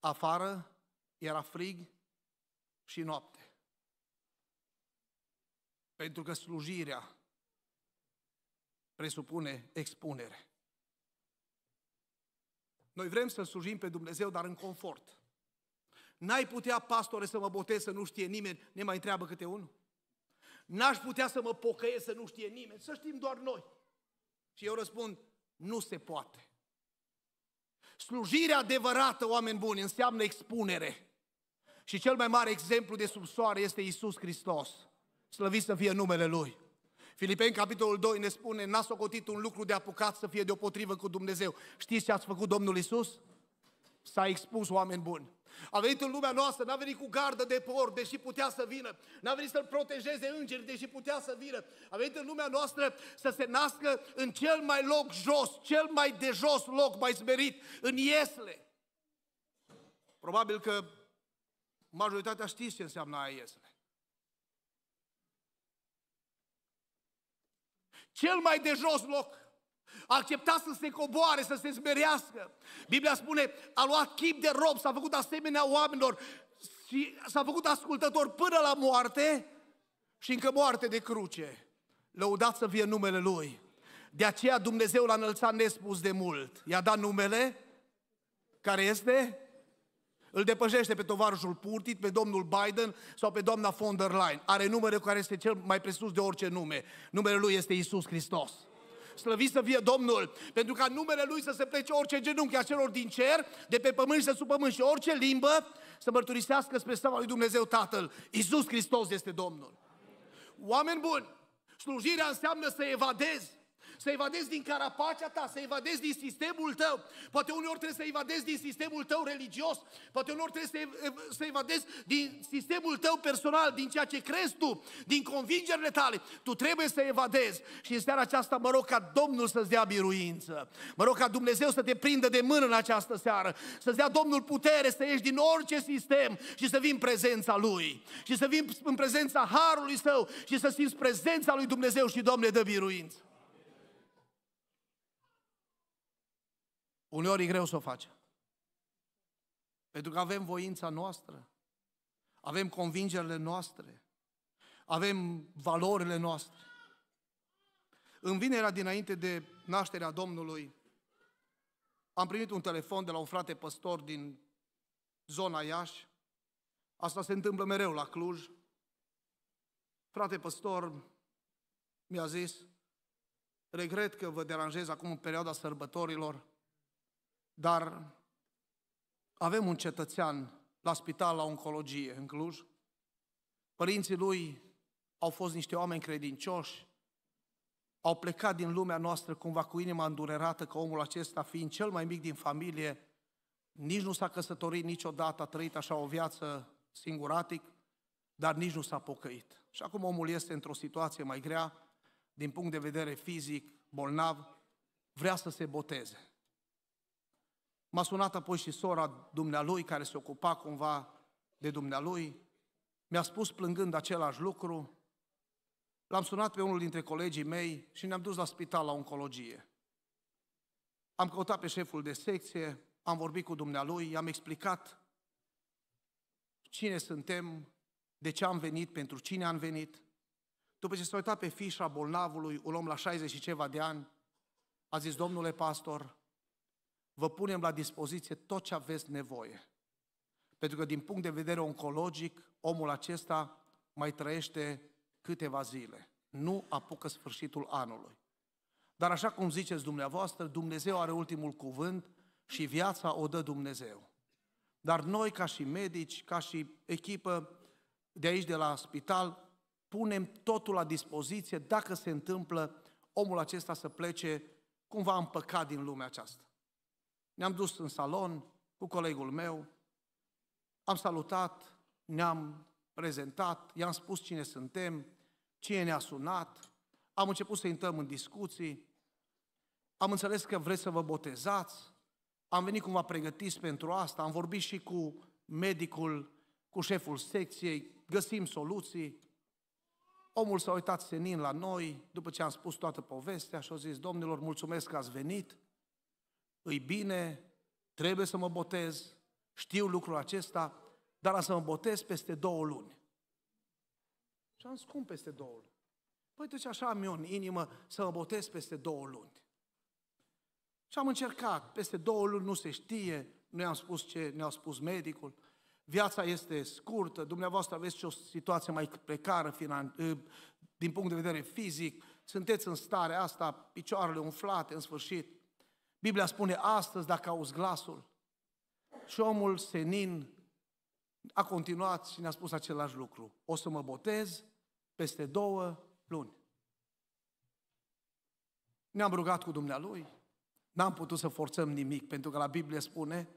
afară era frig și noapte. Pentru că slujirea presupune expunere. Noi vrem să slujim pe Dumnezeu, dar în confort. N-ai putea, pastore, să mă botez să nu știe nimeni, ne mai întreabă câte unul? N-aș putea să mă pocăiesc să nu știe nimeni, să știm doar noi. Și eu răspund, nu se poate. Slujirea adevărată, oameni buni, înseamnă expunere. Și cel mai mare exemplu de sub soare este Isus Hristos. Slăvit să fie numele Lui. Filipeni, capitolul 2, ne spune, n-a socotit un lucru de apucat să fie deopotrivă cu Dumnezeu. Știți ce ați făcut Domnul Isus? S-a expus oameni buni. A venit în lumea noastră, n-a venit cu gardă de por, deși putea să vină. N-a venit să-l protejeze îngeri, deși putea să vină. A venit în lumea noastră să se nască în cel mai loc jos, cel mai de jos loc, mai smerit, în Iesle. Probabil că majoritatea știți ce înseamnă Iesle. cel mai de jos loc. A acceptat să se coboare, să se smerească. Biblia spune, a luat chip de rob, s-a făcut asemenea oamenilor și s-a făcut ascultător până la moarte și încă moarte de cruce. Lăudat să fie numele Lui. De aceea Dumnezeu l-a înălțat nespus de mult. I-a dat numele care este îl depășește pe tovarășul Purtit, pe domnul Biden sau pe doamna von der Leyen. Are numere care este cel mai presus de orice nume. Numele lui este Isus Hristos. Slăviți să fie Domnul, pentru ca numele Lui să se plece orice genunchi a celor din cer, de pe pământ și de sub pământ și orice limbă să mărturisească spre slava Lui Dumnezeu Tatăl. Isus Hristos este Domnul. Oameni buni, slujirea înseamnă să evadezi să evadezi din carapacea ta, să evadezi din sistemul tău. Poate uneori trebuie să evadezi din sistemul tău religios, poate uneori trebuie să, ev- să evadezi din sistemul tău personal, din ceea ce crezi tu, din convingerile tale. Tu trebuie să evadezi și în seara aceasta mă rog ca Domnul să-ți dea biruință. Mă rog ca Dumnezeu să te prindă de mână în această seară, să-ți dea Domnul putere să ieși din orice sistem și să vii în prezența Lui și să vii în prezența Harului Său și să simți prezența Lui Dumnezeu și Domnule de biruință. Uneori e greu să o facem. Pentru că avem voința noastră, avem convingerile noastre, avem valorile noastre. În vinerea dinainte de nașterea Domnului, am primit un telefon de la un frate păstor din zona Iași. Asta se întâmplă mereu la Cluj. Frate păstor mi-a zis, regret că vă deranjez acum în perioada sărbătorilor, dar avem un cetățean la spital la oncologie în Cluj. Părinții lui au fost niște oameni credincioși, au plecat din lumea noastră cumva cu inima îndurerată că omul acesta, fiind cel mai mic din familie, nici nu s-a căsătorit niciodată, a trăit așa o viață singuratic, dar nici nu s-a pocăit. Și acum omul este într-o situație mai grea, din punct de vedere fizic, bolnav, vrea să se boteze. M-a sunat apoi și sora dumnealui, care se ocupa cumva de dumnealui, mi-a spus plângând același lucru, L-am sunat pe unul dintre colegii mei și ne-am dus la spital la oncologie. Am căutat pe șeful de secție, am vorbit cu dumnealui, i-am explicat cine suntem, de ce am venit, pentru cine am venit. După ce s-a uitat pe fișa bolnavului, un om la 60 și ceva de ani, a zis, domnule pastor, vă punem la dispoziție tot ce aveți nevoie. Pentru că din punct de vedere oncologic, omul acesta mai trăiește câteva zile. Nu apucă sfârșitul anului. Dar așa cum ziceți dumneavoastră, Dumnezeu are ultimul cuvânt și viața o dă Dumnezeu. Dar noi, ca și medici, ca și echipă de aici, de la spital, punem totul la dispoziție dacă se întâmplă omul acesta să plece cumva împăcat din lumea aceasta. Ne-am dus în salon cu colegul meu, am salutat, ne-am prezentat, i-am spus cine suntem, cine ne-a sunat, am început să intrăm în discuții, am înțeles că vreți să vă botezați, am venit cumva pregătiți pentru asta, am vorbit și cu medicul, cu șeful secției, găsim soluții. Omul s-a uitat senin la noi, după ce am spus toată povestea și a zis, domnilor, mulțumesc că ați venit, îi bine, trebuie să mă botez, știu lucrul acesta, dar am să mă botez peste două luni. Și am scump peste două luni. Păi deci așa am eu în inimă să mă botez peste două luni. Și am încercat, peste două luni nu se știe, nu i-am spus ce ne-a spus medicul, viața este scurtă, dumneavoastră aveți și o situație mai precară finan- eh, din punct de vedere fizic, sunteți în stare asta, picioarele umflate, în sfârșit. Biblia spune astăzi, dacă auzi glasul, și omul senin a continuat și ne-a spus același lucru. O să mă botez peste două luni. Ne-am rugat cu Dumnealui, n-am putut să forțăm nimic, pentru că la Biblie spune,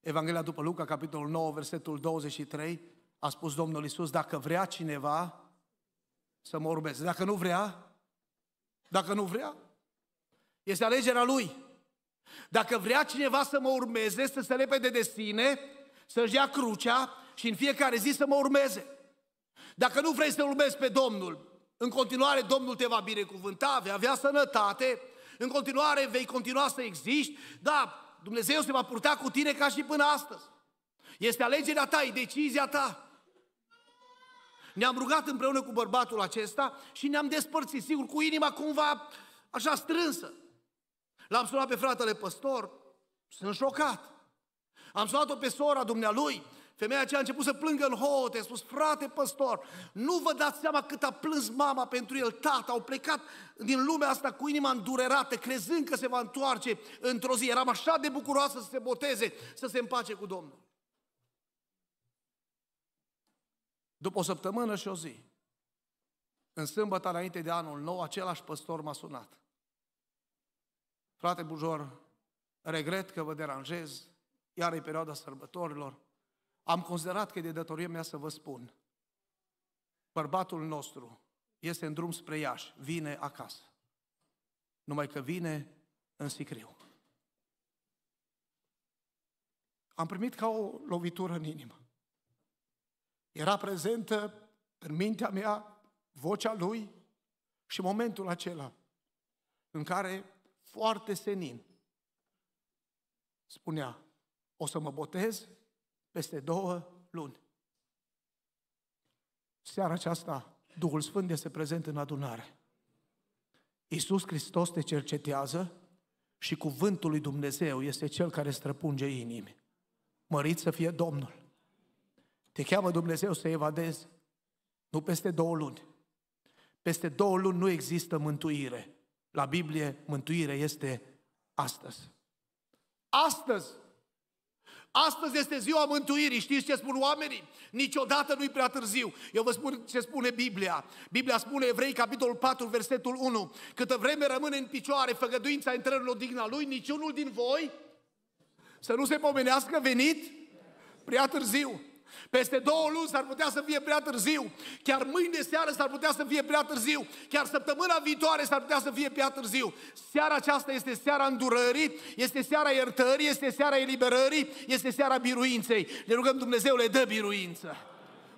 Evanghelia după Luca, capitolul 9, versetul 23, a spus Domnul Isus, dacă vrea cineva să mă urmeze. Dacă nu vrea, dacă nu vrea, este alegerea lui. Dacă vrea cineva să mă urmeze, să se lepede de sine, să-și ia crucea și în fiecare zi să mă urmeze. Dacă nu vrei să urmezi pe Domnul, în continuare Domnul te va binecuvânta, vei avea sănătate, în continuare vei continua să existi, da, Dumnezeu se va purta cu tine ca și până astăzi. Este alegerea ta, e decizia ta. Ne-am rugat împreună cu bărbatul acesta și ne-am despărțit, sigur, cu inima cumva așa strânsă. L-am sunat pe fratele păstor, sunt șocat. Am sunat-o pe sora dumnealui, femeia aceea a început să plângă în hohote, a spus, frate păstor, nu vă dați seama cât a plâns mama pentru el, tata, au plecat din lumea asta cu inima îndurerată, crezând că se va întoarce într-o zi. Eram așa de bucuroasă să se boteze, să se împace cu Domnul. După o săptămână și o zi, în sâmbătă înainte de anul nou, același păstor m-a sunat frate Bujor, regret că vă deranjez, iar e perioada sărbătorilor, am considerat că e de datorie mea să vă spun, bărbatul nostru este în drum spre Iași, vine acasă. Numai că vine în sicriu. Am primit ca o lovitură în inimă. Era prezentă în mintea mea vocea lui și momentul acela în care foarte senin, spunea, o să mă botez peste două luni. Seara aceasta, Duhul Sfânt este prezent în adunare. Iisus Hristos te cercetează și cuvântul lui Dumnezeu este cel care străpunge inimi. Mărit să fie Domnul. Te cheamă Dumnezeu să evadezi, nu peste două luni. Peste două luni nu există mântuire. La Biblie, mântuirea este astăzi. Astăzi! Astăzi este ziua mântuirii. Știți ce spun oamenii? Niciodată nu-i prea târziu. Eu vă spun ce spune Biblia. Biblia spune Evrei, capitolul 4, versetul 1. Câtă vreme rămâne în picioare făgăduința intrărilor digna lui, niciunul din voi să nu se pomenească venit prea târziu. Peste două luni s-ar putea să fie prea târziu. Chiar mâine seară s-ar putea să fie prea târziu. Chiar săptămâna viitoare s-ar putea să fie prea târziu. Seara aceasta este seara îndurării, este seara iertării, este seara eliberării, este seara biruinței. Ne rugăm Dumnezeu, le dă biruință.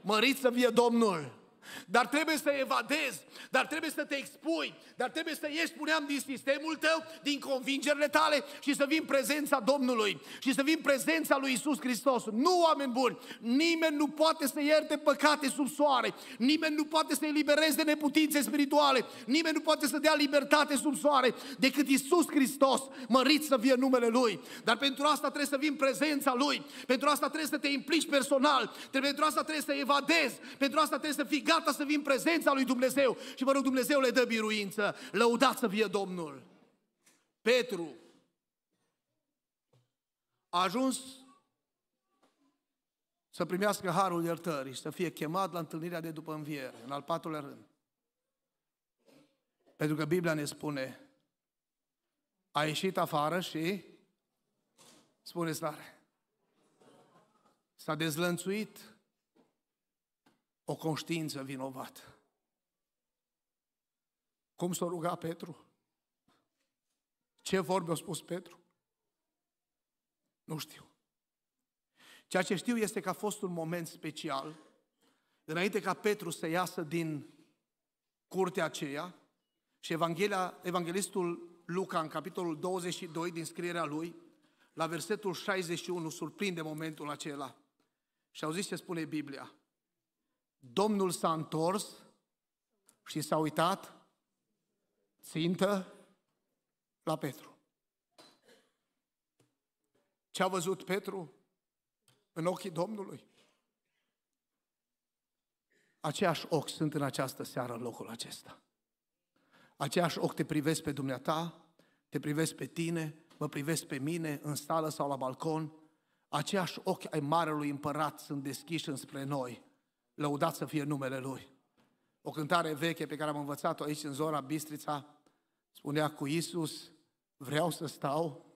Mărit să fie Domnul! Dar trebuie să evadezi, dar trebuie să te expui, dar trebuie să ieși, spuneam, din sistemul tău, din convingerile tale și să vin prezența Domnului și să vin prezența lui Isus Hristos. Nu, oameni buni, nimeni nu poate să ierte păcate sub soare, nimeni nu poate să elibereze de neputințe spirituale, nimeni nu poate să dea libertate sub soare decât Isus Hristos, mărit să fie numele Lui. Dar pentru asta trebuie să vin prezența Lui, pentru asta trebuie să te implici personal, pentru asta trebuie să evadezi, pentru asta trebuie să fii gata să vii în prezența Lui Dumnezeu și mă rog, Dumnezeu le dă biruință lăudat să fie Domnul. Petru a ajuns să primească harul iertării și să fie chemat la întâlnirea de după înviere, în al patrulea rând. Pentru că Biblia ne spune, a ieșit afară și, spune stare, s-a dezlănțuit o conștiință vinovată. Cum s-a rugat Petru? Ce vorbe a spus Petru? Nu știu. Ceea ce știu este că a fost un moment special, înainte ca Petru să iasă din curtea aceea, și Evanghelia, Evanghelistul Luca, în capitolul 22 din scrierea lui, la versetul 61, surprinde momentul acela. Și zis ce spune Biblia. Domnul s-a întors și s-a uitat țintă la Petru. Ce a văzut Petru în ochii Domnului? Aceiași ochi sunt în această seară în locul acesta. Aceiași ochi te privesc pe dumneata, te privesc pe tine, mă privesc pe mine în sală sau la balcon. Aceiași ochi ai Marelui Împărat sunt deschiși înspre noi. Lăudați să fie numele Lui. O cântare veche pe care am învățat-o aici în zona Bistrița spunea cu Isus, vreau să stau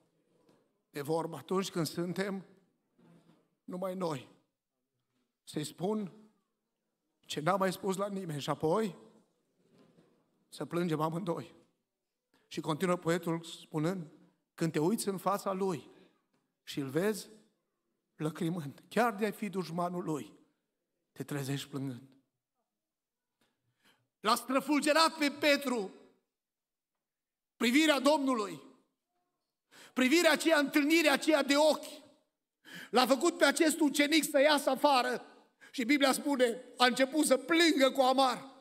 de vorbă atunci când suntem numai noi. Să-i spun ce n-am mai spus la nimeni și apoi să plângem amândoi. Și continuă poetul spunând, când te uiți în fața lui și îl vezi plăcrimând, chiar de-ai fi dușmanul lui, te trezești plângând. L-a străfulgerat pe Petru privirea Domnului, privirea aceea, întâlnirea aceea de ochi. L-a făcut pe acest ucenic să iasă afară și Biblia spune, a început să plângă cu amar.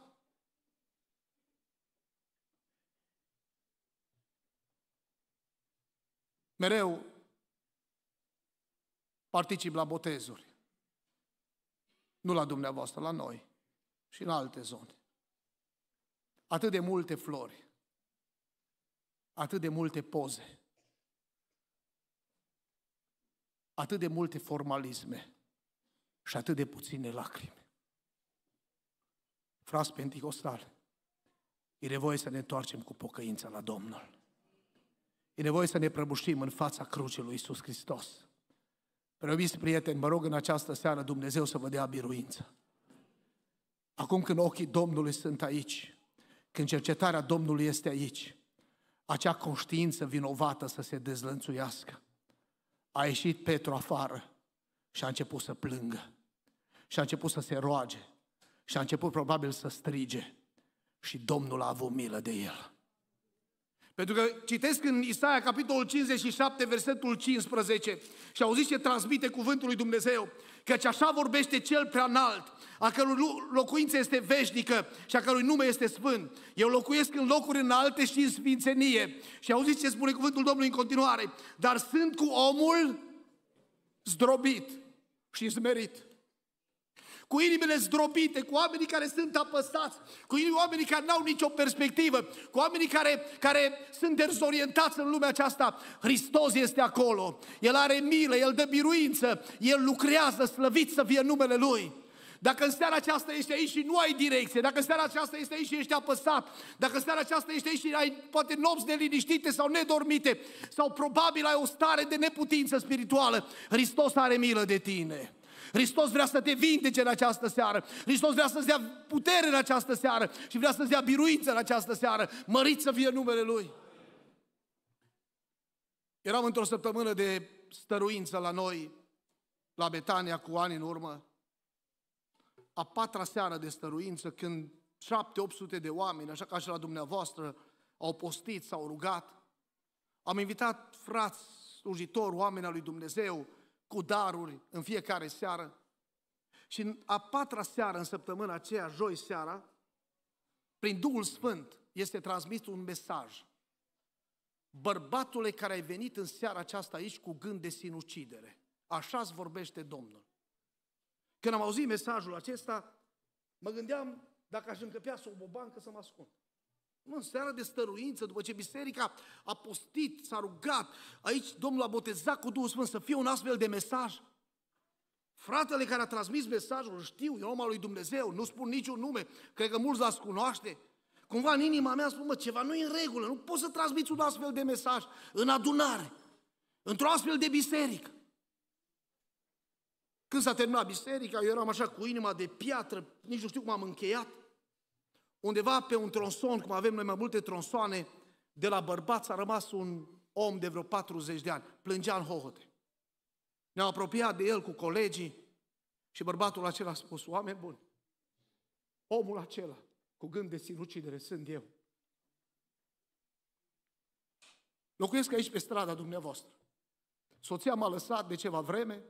Mereu particip la botezuri. Nu la dumneavoastră, la noi și în alte zone. Atât de multe flori, atât de multe poze, atât de multe formalisme și atât de puține lacrimi. Fras pentecostal, e nevoie să ne întoarcem cu pocăința la Domnul. E nevoie să ne prăbușim în fața crucii lui Isus Hristos. Preobiți prieteni, mă rog în această seară Dumnezeu să vă dea biruință. Acum când ochii Domnului sunt aici, când cercetarea Domnului este aici, acea conștiință vinovată să se dezlănțuiască. A ieșit Petru afară și a început să plângă. Și a început să se roage. Și a început probabil să strige. Și Domnul a avut milă de el. Pentru că citesc în Isaia, capitolul 57, versetul 15, și auziți ce transmite cuvântul lui Dumnezeu, căci așa vorbește cel prea înalt, a cărui locuință este veșnică și a cărui nume este sfânt. Eu locuiesc în locuri înalte și în sfințenie. Și auziți ce spune cuvântul Domnului în continuare, dar sunt cu omul zdrobit și smerit cu inimile zdrobite, cu oamenii care sunt apăsați, cu oamenii care n-au nicio perspectivă, cu oamenii care, care sunt dezorientați în lumea aceasta. Hristos este acolo, El are milă, El dă biruință, El lucrează, slăvit să fie numele Lui. Dacă în seara aceasta ești aici și nu ai direcție, dacă în seara aceasta ești aici și ești apăsat, dacă în seara aceasta ești aici și ai poate nopți neliniștite sau nedormite, sau probabil ai o stare de neputință spirituală, Hristos are milă de tine. Hristos vrea să te vindece în această seară. Hristos vrea să-ți dea putere în această seară și vrea să-ți dea biruință în această seară. Mărit să fie numele Lui. Eram într-o săptămână de stăruință la noi, la Betania, cu ani în urmă. A patra seară de stăruință, când 7-800 de oameni, așa ca și la dumneavoastră, au postit, s-au rugat. Am invitat frați, slujitori, oameni al lui Dumnezeu, cu daruri în fiecare seară. Și în a patra seară, în săptămâna aceea, joi seara, prin Duhul Sfânt este transmis un mesaj. Bărbatule care ai venit în seara aceasta aici cu gând de sinucidere, așa îți vorbește Domnul. Când am auzit mesajul acesta, mă gândeam dacă aș încăpea sub o bancă să mă ascund. Mă, în seara de stăruință, după ce biserica a postit, s-a rugat, aici Domnul a botezat cu Duhul Sfânt să fie un astfel de mesaj. Fratele care a transmis mesajul, știu, e om al lui Dumnezeu, nu spun niciun nume, cred că mulți l-ați cunoaște. Cumva în inima mea spun, mă, ceva nu e în regulă, nu poți să transmiți un astfel de mesaj în adunare, într-o astfel de biserică. Când s-a terminat biserica, eu eram așa cu inima de piatră, nici nu știu cum am încheiat undeva pe un tronson, cum avem noi mai multe tronsoane, de la bărbați a rămas un om de vreo 40 de ani, plângea în hohote. ne au apropiat de el cu colegii și bărbatul acela a spus, oameni buni, omul acela cu gând de sinucidere sunt eu. Locuiesc aici pe strada dumneavoastră. Soția m-a lăsat de ceva vreme,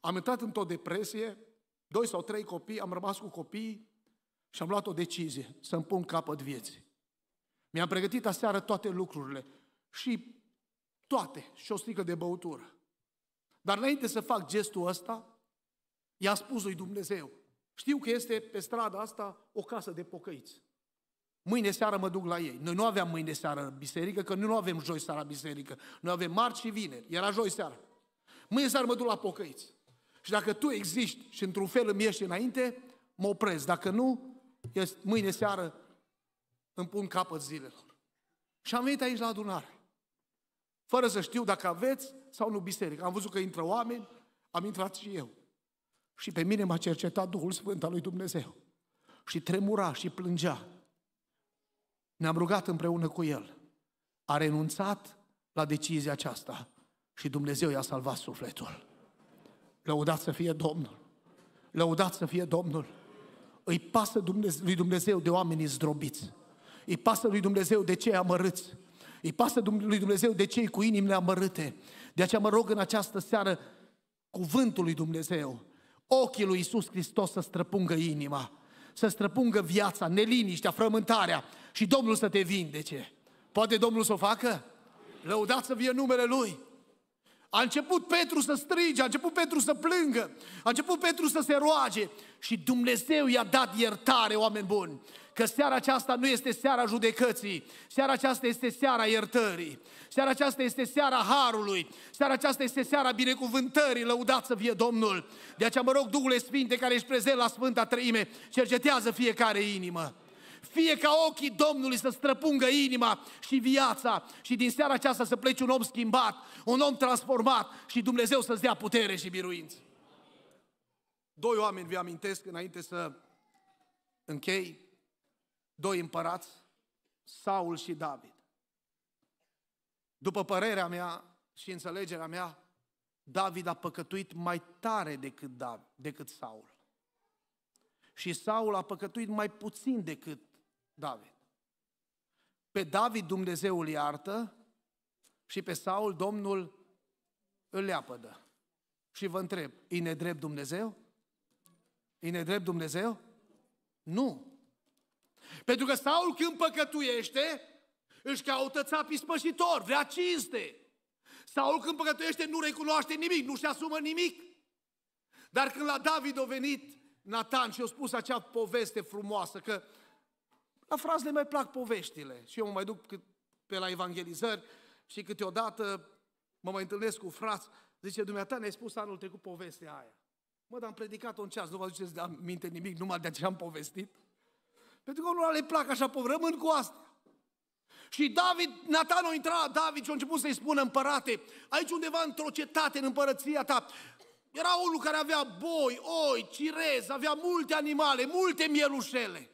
am intrat într-o depresie, doi sau trei copii, am rămas cu copiii, și am luat o decizie, să-mi pun capăt vieții. Mi-am pregătit aseară toate lucrurile și toate și o stică de băutură. Dar înainte să fac gestul ăsta, i-a spus lui Dumnezeu. Știu că este pe strada asta o casă de pocăiți. Mâine seară mă duc la ei. Noi nu aveam mâine seară biserică, că noi nu avem joi seara biserică. Noi avem marți și vineri. Era joi seară. Mâine seară mă duc la pocăiți. Și dacă tu existi și într-un fel îmi ieși înainte, mă opresc. Dacă nu, eu mâine seară îmi pun capăt zilelor. Și am venit aici la adunare. Fără să știu dacă aveți sau nu biserică. Am văzut că intră oameni, am intrat și eu. Și pe mine m-a cercetat Duhul Sfânt al lui Dumnezeu. Și tremura și plângea. Ne-am rugat împreună cu el. A renunțat la decizia aceasta și Dumnezeu i-a salvat sufletul. Lăudat să fie Domnul! Lăudat să fie Domnul! Îi pasă Dumnezeu, lui Dumnezeu de oamenii zdrobiți. Îi pasă lui Dumnezeu de cei amărâți. Îi pasă lui Dumnezeu de cei cu inimile amărâte. De aceea mă rog în această seară cuvântul lui Dumnezeu, ochii lui Iisus Hristos să străpungă inima, să străpungă viața, neliniștea, frământarea și Domnul să te vindece. Poate Domnul să o facă? Lăudați să fie numele Lui! A început Petru să strige, a început Petru să plângă, a început Petru să se roage și Dumnezeu i-a dat iertare, oameni buni. Că seara aceasta nu este seara judecății, seara aceasta este seara iertării, seara aceasta este seara harului, seara aceasta este seara binecuvântării, lăudat să fie Domnul. De aceea mă rog, Duhul Sfinte care ești prezent la Sfânta Trăime, cercetează fiecare inimă. Fie ca ochii Domnului să străpungă inima și viața și din seara aceasta să pleci un om schimbat, un om transformat și Dumnezeu să-ți dea putere și biruință. Doi oameni vi amintesc înainte să închei, doi împărați, Saul și David. După părerea mea și înțelegerea mea, David a păcătuit mai tare decât, David, decât Saul. Și Saul a păcătuit mai puțin decât David. Pe David Dumnezeu îl iartă și pe Saul Domnul îl leapădă. Și vă întreb, e nedrept Dumnezeu? E nedrept Dumnezeu? Nu. Pentru că Saul când păcătuiește, își caută țapii spășitor, vrea cinste. Saul când păcătuiește nu recunoaște nimic, nu-și asumă nimic. Dar când la David a venit Nathan și a spus acea poveste frumoasă că la frați le mai plac poveștile și eu mă mai duc pe la evangelizări și câteodată mă mai întâlnesc cu frați, zice, dumneata ne-ai spus anul trecut povestea aia. Mă, dar am predicat-o în ceas, nu vă aduceți de aminte nimic, numai de ce am povestit? Pentru că unul le plac așa, rămân cu asta. Și David, Nathan a intrat la David și a început să-i spună, împărate, aici undeva într-o cetate, în împărăția ta, era unul care avea boi, oi, cirez, avea multe animale, multe mielușele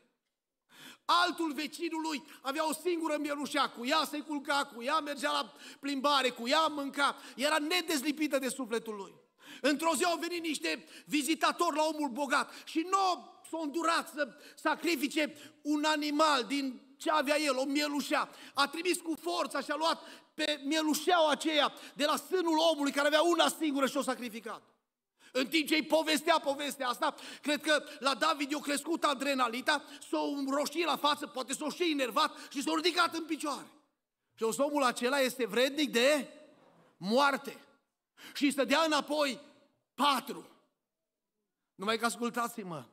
altul vecinului avea o singură mielușea, cu ea se culca, cu ea mergea la plimbare, cu ea mânca, era nedezlipită de sufletul lui. Într-o zi au venit niște vizitatori la omul bogat și nu s-au îndurat să sacrifice un animal din ce avea el, o mielușea. A trimis cu forța și a luat pe mielușeaua aceea de la sânul omului care avea una singură și o sacrificat. În timp ce îi povestea povestea asta, cred că la David i-a crescut adrenalita, s-a roșit la față, poate s-a și enervat și s-a ridicat în picioare. Și o omul acela este vrednic de moarte. Și să dea înapoi patru. Numai că ascultați-mă,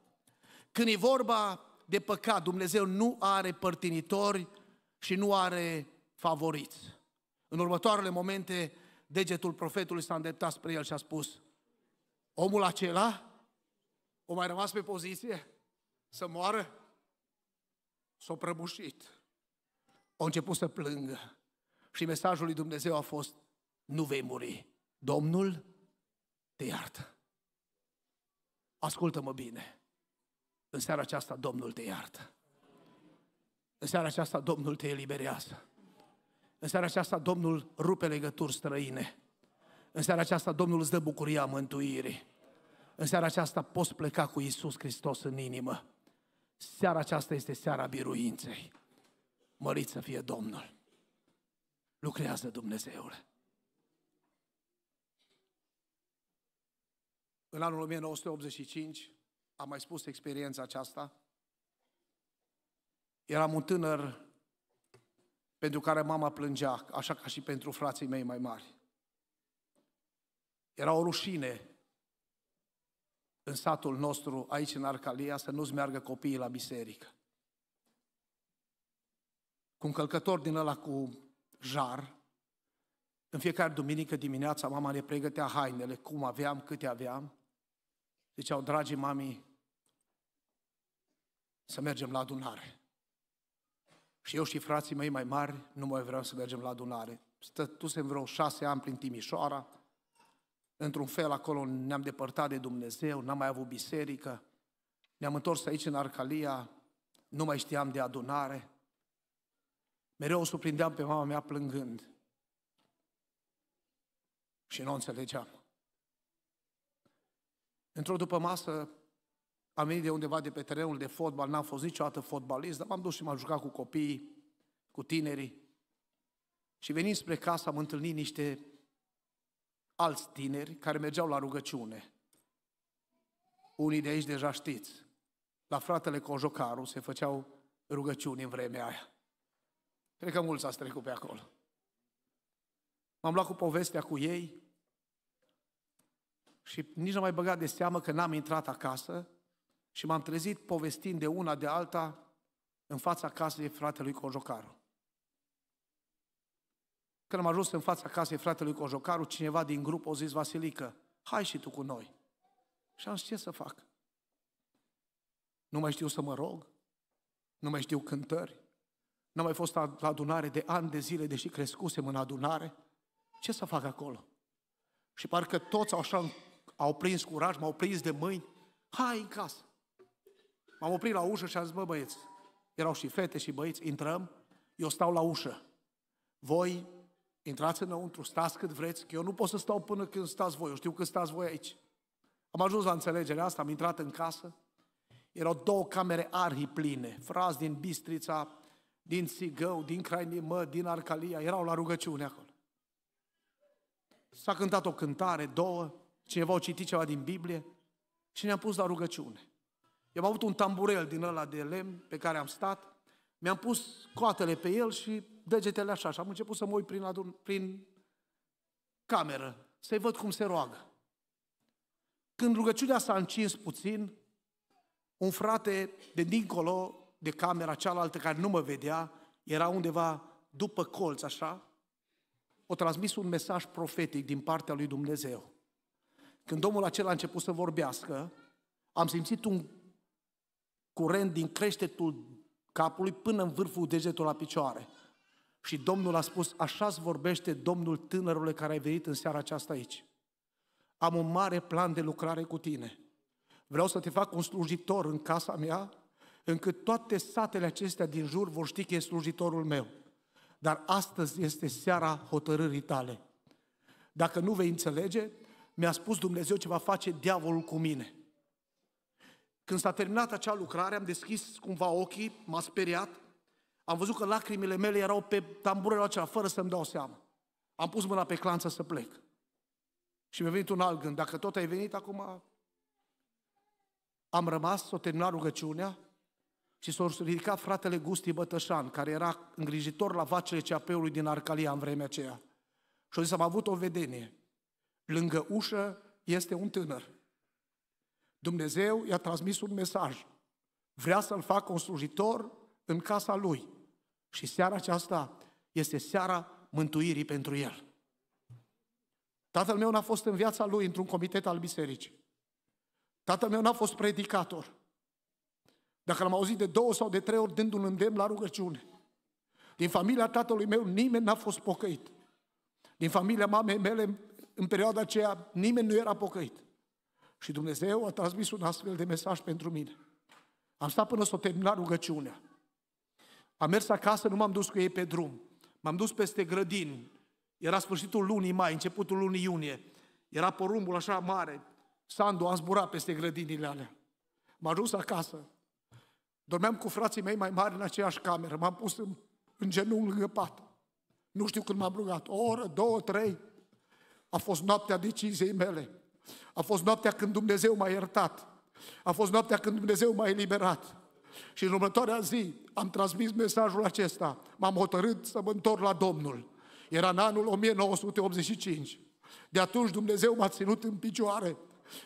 când e vorba de păcat, Dumnezeu nu are părtinitori și nu are favoriți. În următoarele momente, degetul profetului s-a îndreptat spre el și a spus, Omul acela o mai rămas pe poziție să moară? S-a prăbușit. A început să plângă. Și mesajul lui Dumnezeu a fost, nu vei muri. Domnul te iartă. Ascultă-mă bine. În seara aceasta Domnul te iartă. În seara aceasta Domnul te eliberează. În seara aceasta Domnul rupe legături străine. În seara aceasta Domnul îți dă bucuria mântuirii. În seara aceasta poți pleca cu Isus Hristos în inimă. Seara aceasta este seara biruinței. Mărit să fie Domnul. Lucrează Dumnezeul. În anul 1985 am mai spus experiența aceasta. Eram un tânăr pentru care mama plângea, așa ca și pentru frații mei mai mari. Era o rușine în satul nostru, aici în Arcalia, să nu-ți meargă copiii la biserică. Cu un călcător din ăla cu jar, în fiecare duminică dimineața mama le pregătea hainele, cum aveam, câte aveam. Ziceau, dragii mami, să mergem la adunare. Și eu și frații mei mai mari nu mai vreau să mergem la adunare. Stătusem vreo șase ani prin Timișoara, într-un fel acolo ne-am depărtat de Dumnezeu, n-am mai avut biserică, ne-am întors aici în Arcalia, nu mai știam de adunare. Mereu o surprindeam pe mama mea plângând. Și nu o înțelegeam. Într-o după masă, am venit de undeva de pe terenul de fotbal, n-am fost niciodată fotbalist, dar m-am dus și m-am jucat cu copiii, cu tinerii. Și venind spre casă, am întâlnit niște alți tineri care mergeau la rugăciune. Unii de aici deja știți. La fratele Cojocaru se făceau rugăciuni în vremea aia. Cred că mulți ați trecut pe acolo. M-am luat cu povestea cu ei și nici nu mai băgat de seamă că n-am intrat acasă și m-am trezit povestind de una de alta în fața casei fratelui Cojocaru. Când am ajuns în fața casei fratelui Cojocaru, cineva din grup a zis, Vasilică, hai și tu cu noi. Și am zis, ce să fac? Nu mai știu să mă rog, nu mai știu cântări, n-am mai fost la adunare de ani de zile, deși crescusem în adunare. Ce să fac acolo? Și parcă toți așa au prins curaj, m-au prins de mâini, hai în casă. M-am oprit la ușă și am zis, bă băieți, erau și fete și băieți, intrăm, eu stau la ușă. Voi Intrați înăuntru, stați cât vreți, că eu nu pot să stau până când stați voi, eu știu că stați voi aici. Am ajuns la înțelegerea asta, am intrat în casă, erau două camere pline frați din Bistrița, din Sigău, din Crainimă, din Arcalia, erau la rugăciune acolo. S-a cântat o cântare, două, cineva a citit ceva din Biblie și ne-am pus la rugăciune. Eu am avut un tamburel din ăla de lemn pe care am stat, mi-am pus coatele pe el și degetele așa și am început să mă uit prin, adun, prin cameră, să-i văd cum se roagă. Când rugăciunea s-a încins puțin, un frate de dincolo, de camera cealaltă care nu mă vedea, era undeva după colț, așa, o transmis un mesaj profetic din partea lui Dumnezeu. Când omul acela a început să vorbească, am simțit un curent din creștetul capului până în vârful degetul la picioare. Și Domnul a spus, așa se vorbește Domnul tânărului care ai venit în seara aceasta aici. Am un mare plan de lucrare cu tine. Vreau să te fac un slujitor în casa mea, încât toate satele acestea din jur vor ști că e slujitorul meu. Dar astăzi este seara hotărârii tale. Dacă nu vei înțelege, mi-a spus Dumnezeu ce va face diavolul cu mine. Când s-a terminat acea lucrare, am deschis cumva ochii, m-a speriat, am văzut că lacrimile mele erau pe tamburele acela, fără să-mi dau seama. Am pus mâna pe clanță să plec. Și mi-a venit un alt gând, dacă tot ai venit acum, am rămas, o terminat rugăciunea și s-a ridicat fratele Gusti Bătășan, care era îngrijitor la vacile ceapeului din Arcalia în vremea aceea. Și a zis, am avut o vedenie. Lângă ușă este un tânăr. Dumnezeu i-a transmis un mesaj. Vrea să-l facă un slujitor în casa lui. Și seara aceasta este seara mântuirii pentru el. Tatăl meu n-a fost în viața lui într-un comitet al bisericii. Tatăl meu n-a fost predicator. Dacă l-am auzit de două sau de trei ori dându-l îndemn la rugăciune. Din familia tatălui meu nimeni n-a fost pocăit. Din familia mamei mele, în perioada aceea, nimeni nu era pocăit. Și Dumnezeu a transmis un astfel de mesaj pentru mine. Am stat până s-o termina rugăciunea. Am mers acasă, nu m-am dus cu ei pe drum. M-am dus peste grădini. Era sfârșitul lunii mai, începutul lunii iunie. Era porumbul așa mare. Sandu a zburat peste grădinile alea. M-am dus acasă. Dormeam cu frații mei mai mari în aceeași cameră. M-am pus în, în genunchi lângă pat. Nu știu când m-am rugat. O oră, două, trei. A fost noaptea deciziei mele. A fost noaptea când Dumnezeu m-a iertat. A fost noaptea când Dumnezeu m-a eliberat. Și în următoarea zi am transmis mesajul acesta. M-am hotărât să mă întorc la Domnul. Era în anul 1985. De atunci Dumnezeu m-a ținut în picioare.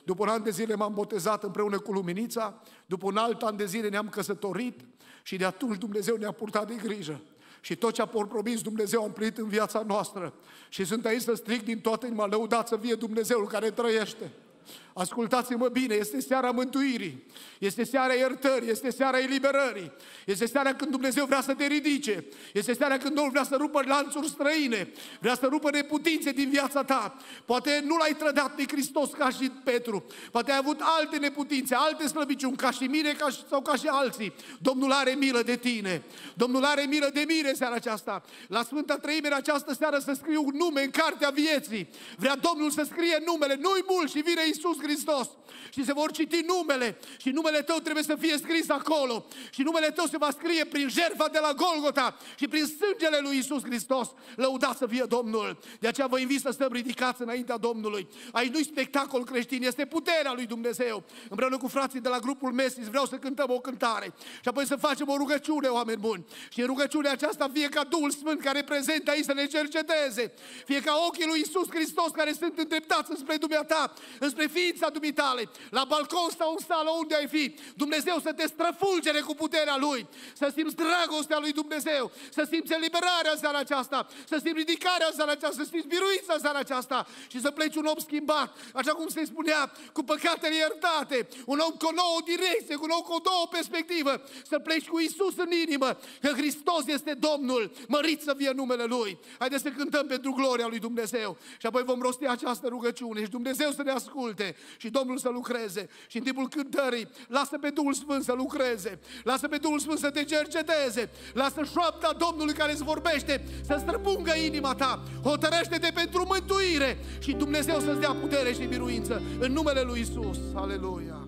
După un an de zile m-am botezat împreună cu Luminița, după un alt an de zile ne-am căsătorit și de atunci Dumnezeu ne-a purtat de grijă. Și tot ce a promis Dumnezeu a împlinit în viața noastră. Și sunt aici să stric din toată inima, lăudați să fie Dumnezeul care trăiește. Ascultați-mă bine, este seara mântuirii, este seara iertării, este seara eliberării, este seara când Dumnezeu vrea să te ridice, este seara când Domnul vrea să rupă lanțuri străine, vrea să rupă neputințe din viața ta. Poate nu l-ai trădat pe Hristos ca și Petru, poate ai avut alte neputințe, alte slăbiciuni, ca și mine ca și, sau ca și alții. Domnul are milă de tine, Domnul are milă de mine seara aceasta. La Sfânta Treime în această seară să scriu un nume în cartea vieții. Vrea Domnul să scrie numele, nu-i mult și vine Iisus Hristos și se vor citi numele și numele tău trebuie să fie scris acolo și numele tău se va scrie prin jertfa de la Golgota și prin sângele lui Isus Hristos. Lăudați să fie Domnul! De aceea vă invit să stăm ridicați înaintea Domnului. Aici nu-i spectacol creștin, este puterea lui Dumnezeu. Împreună cu frații de la grupul Mesis vreau să cântăm o cântare și apoi să facem o rugăciune, oameni buni. Și în rugăciunea aceasta fie ca Duhul Sfânt care prezent aici să ne cerceteze, fie ca ochii lui Isus Hristos care sunt îndreptați înspre dumneata, înspre fiii ființa dumitale. La balcon sau în sală, unde ai fi, Dumnezeu să te străfulgere cu puterea Lui, să simți dragostea Lui Dumnezeu, să simți eliberarea în seara aceasta, să simți ridicarea în seara aceasta, să simți biruința în seara aceasta și să pleci un om schimbat, așa cum se spunea, cu păcatele iertate, un om cu o nouă direcție, cu un om cu o nouă perspectivă, să pleci cu Isus în inimă, că Hristos este Domnul, mărit să fie numele Lui. Haideți să cântăm pentru gloria Lui Dumnezeu și apoi vom rosti această rugăciune și Dumnezeu să ne asculte și Domnul să lucreze. Și în timpul cântării, lasă pe Duhul Sfânt să lucreze, lasă pe Duhul Sfânt să te cerceteze, lasă șoapta Domnului care îți vorbește să străpungă inima ta, hotărăște-te pentru mântuire și Dumnezeu să-ți dea putere și biruință în numele Lui Isus. Aleluia!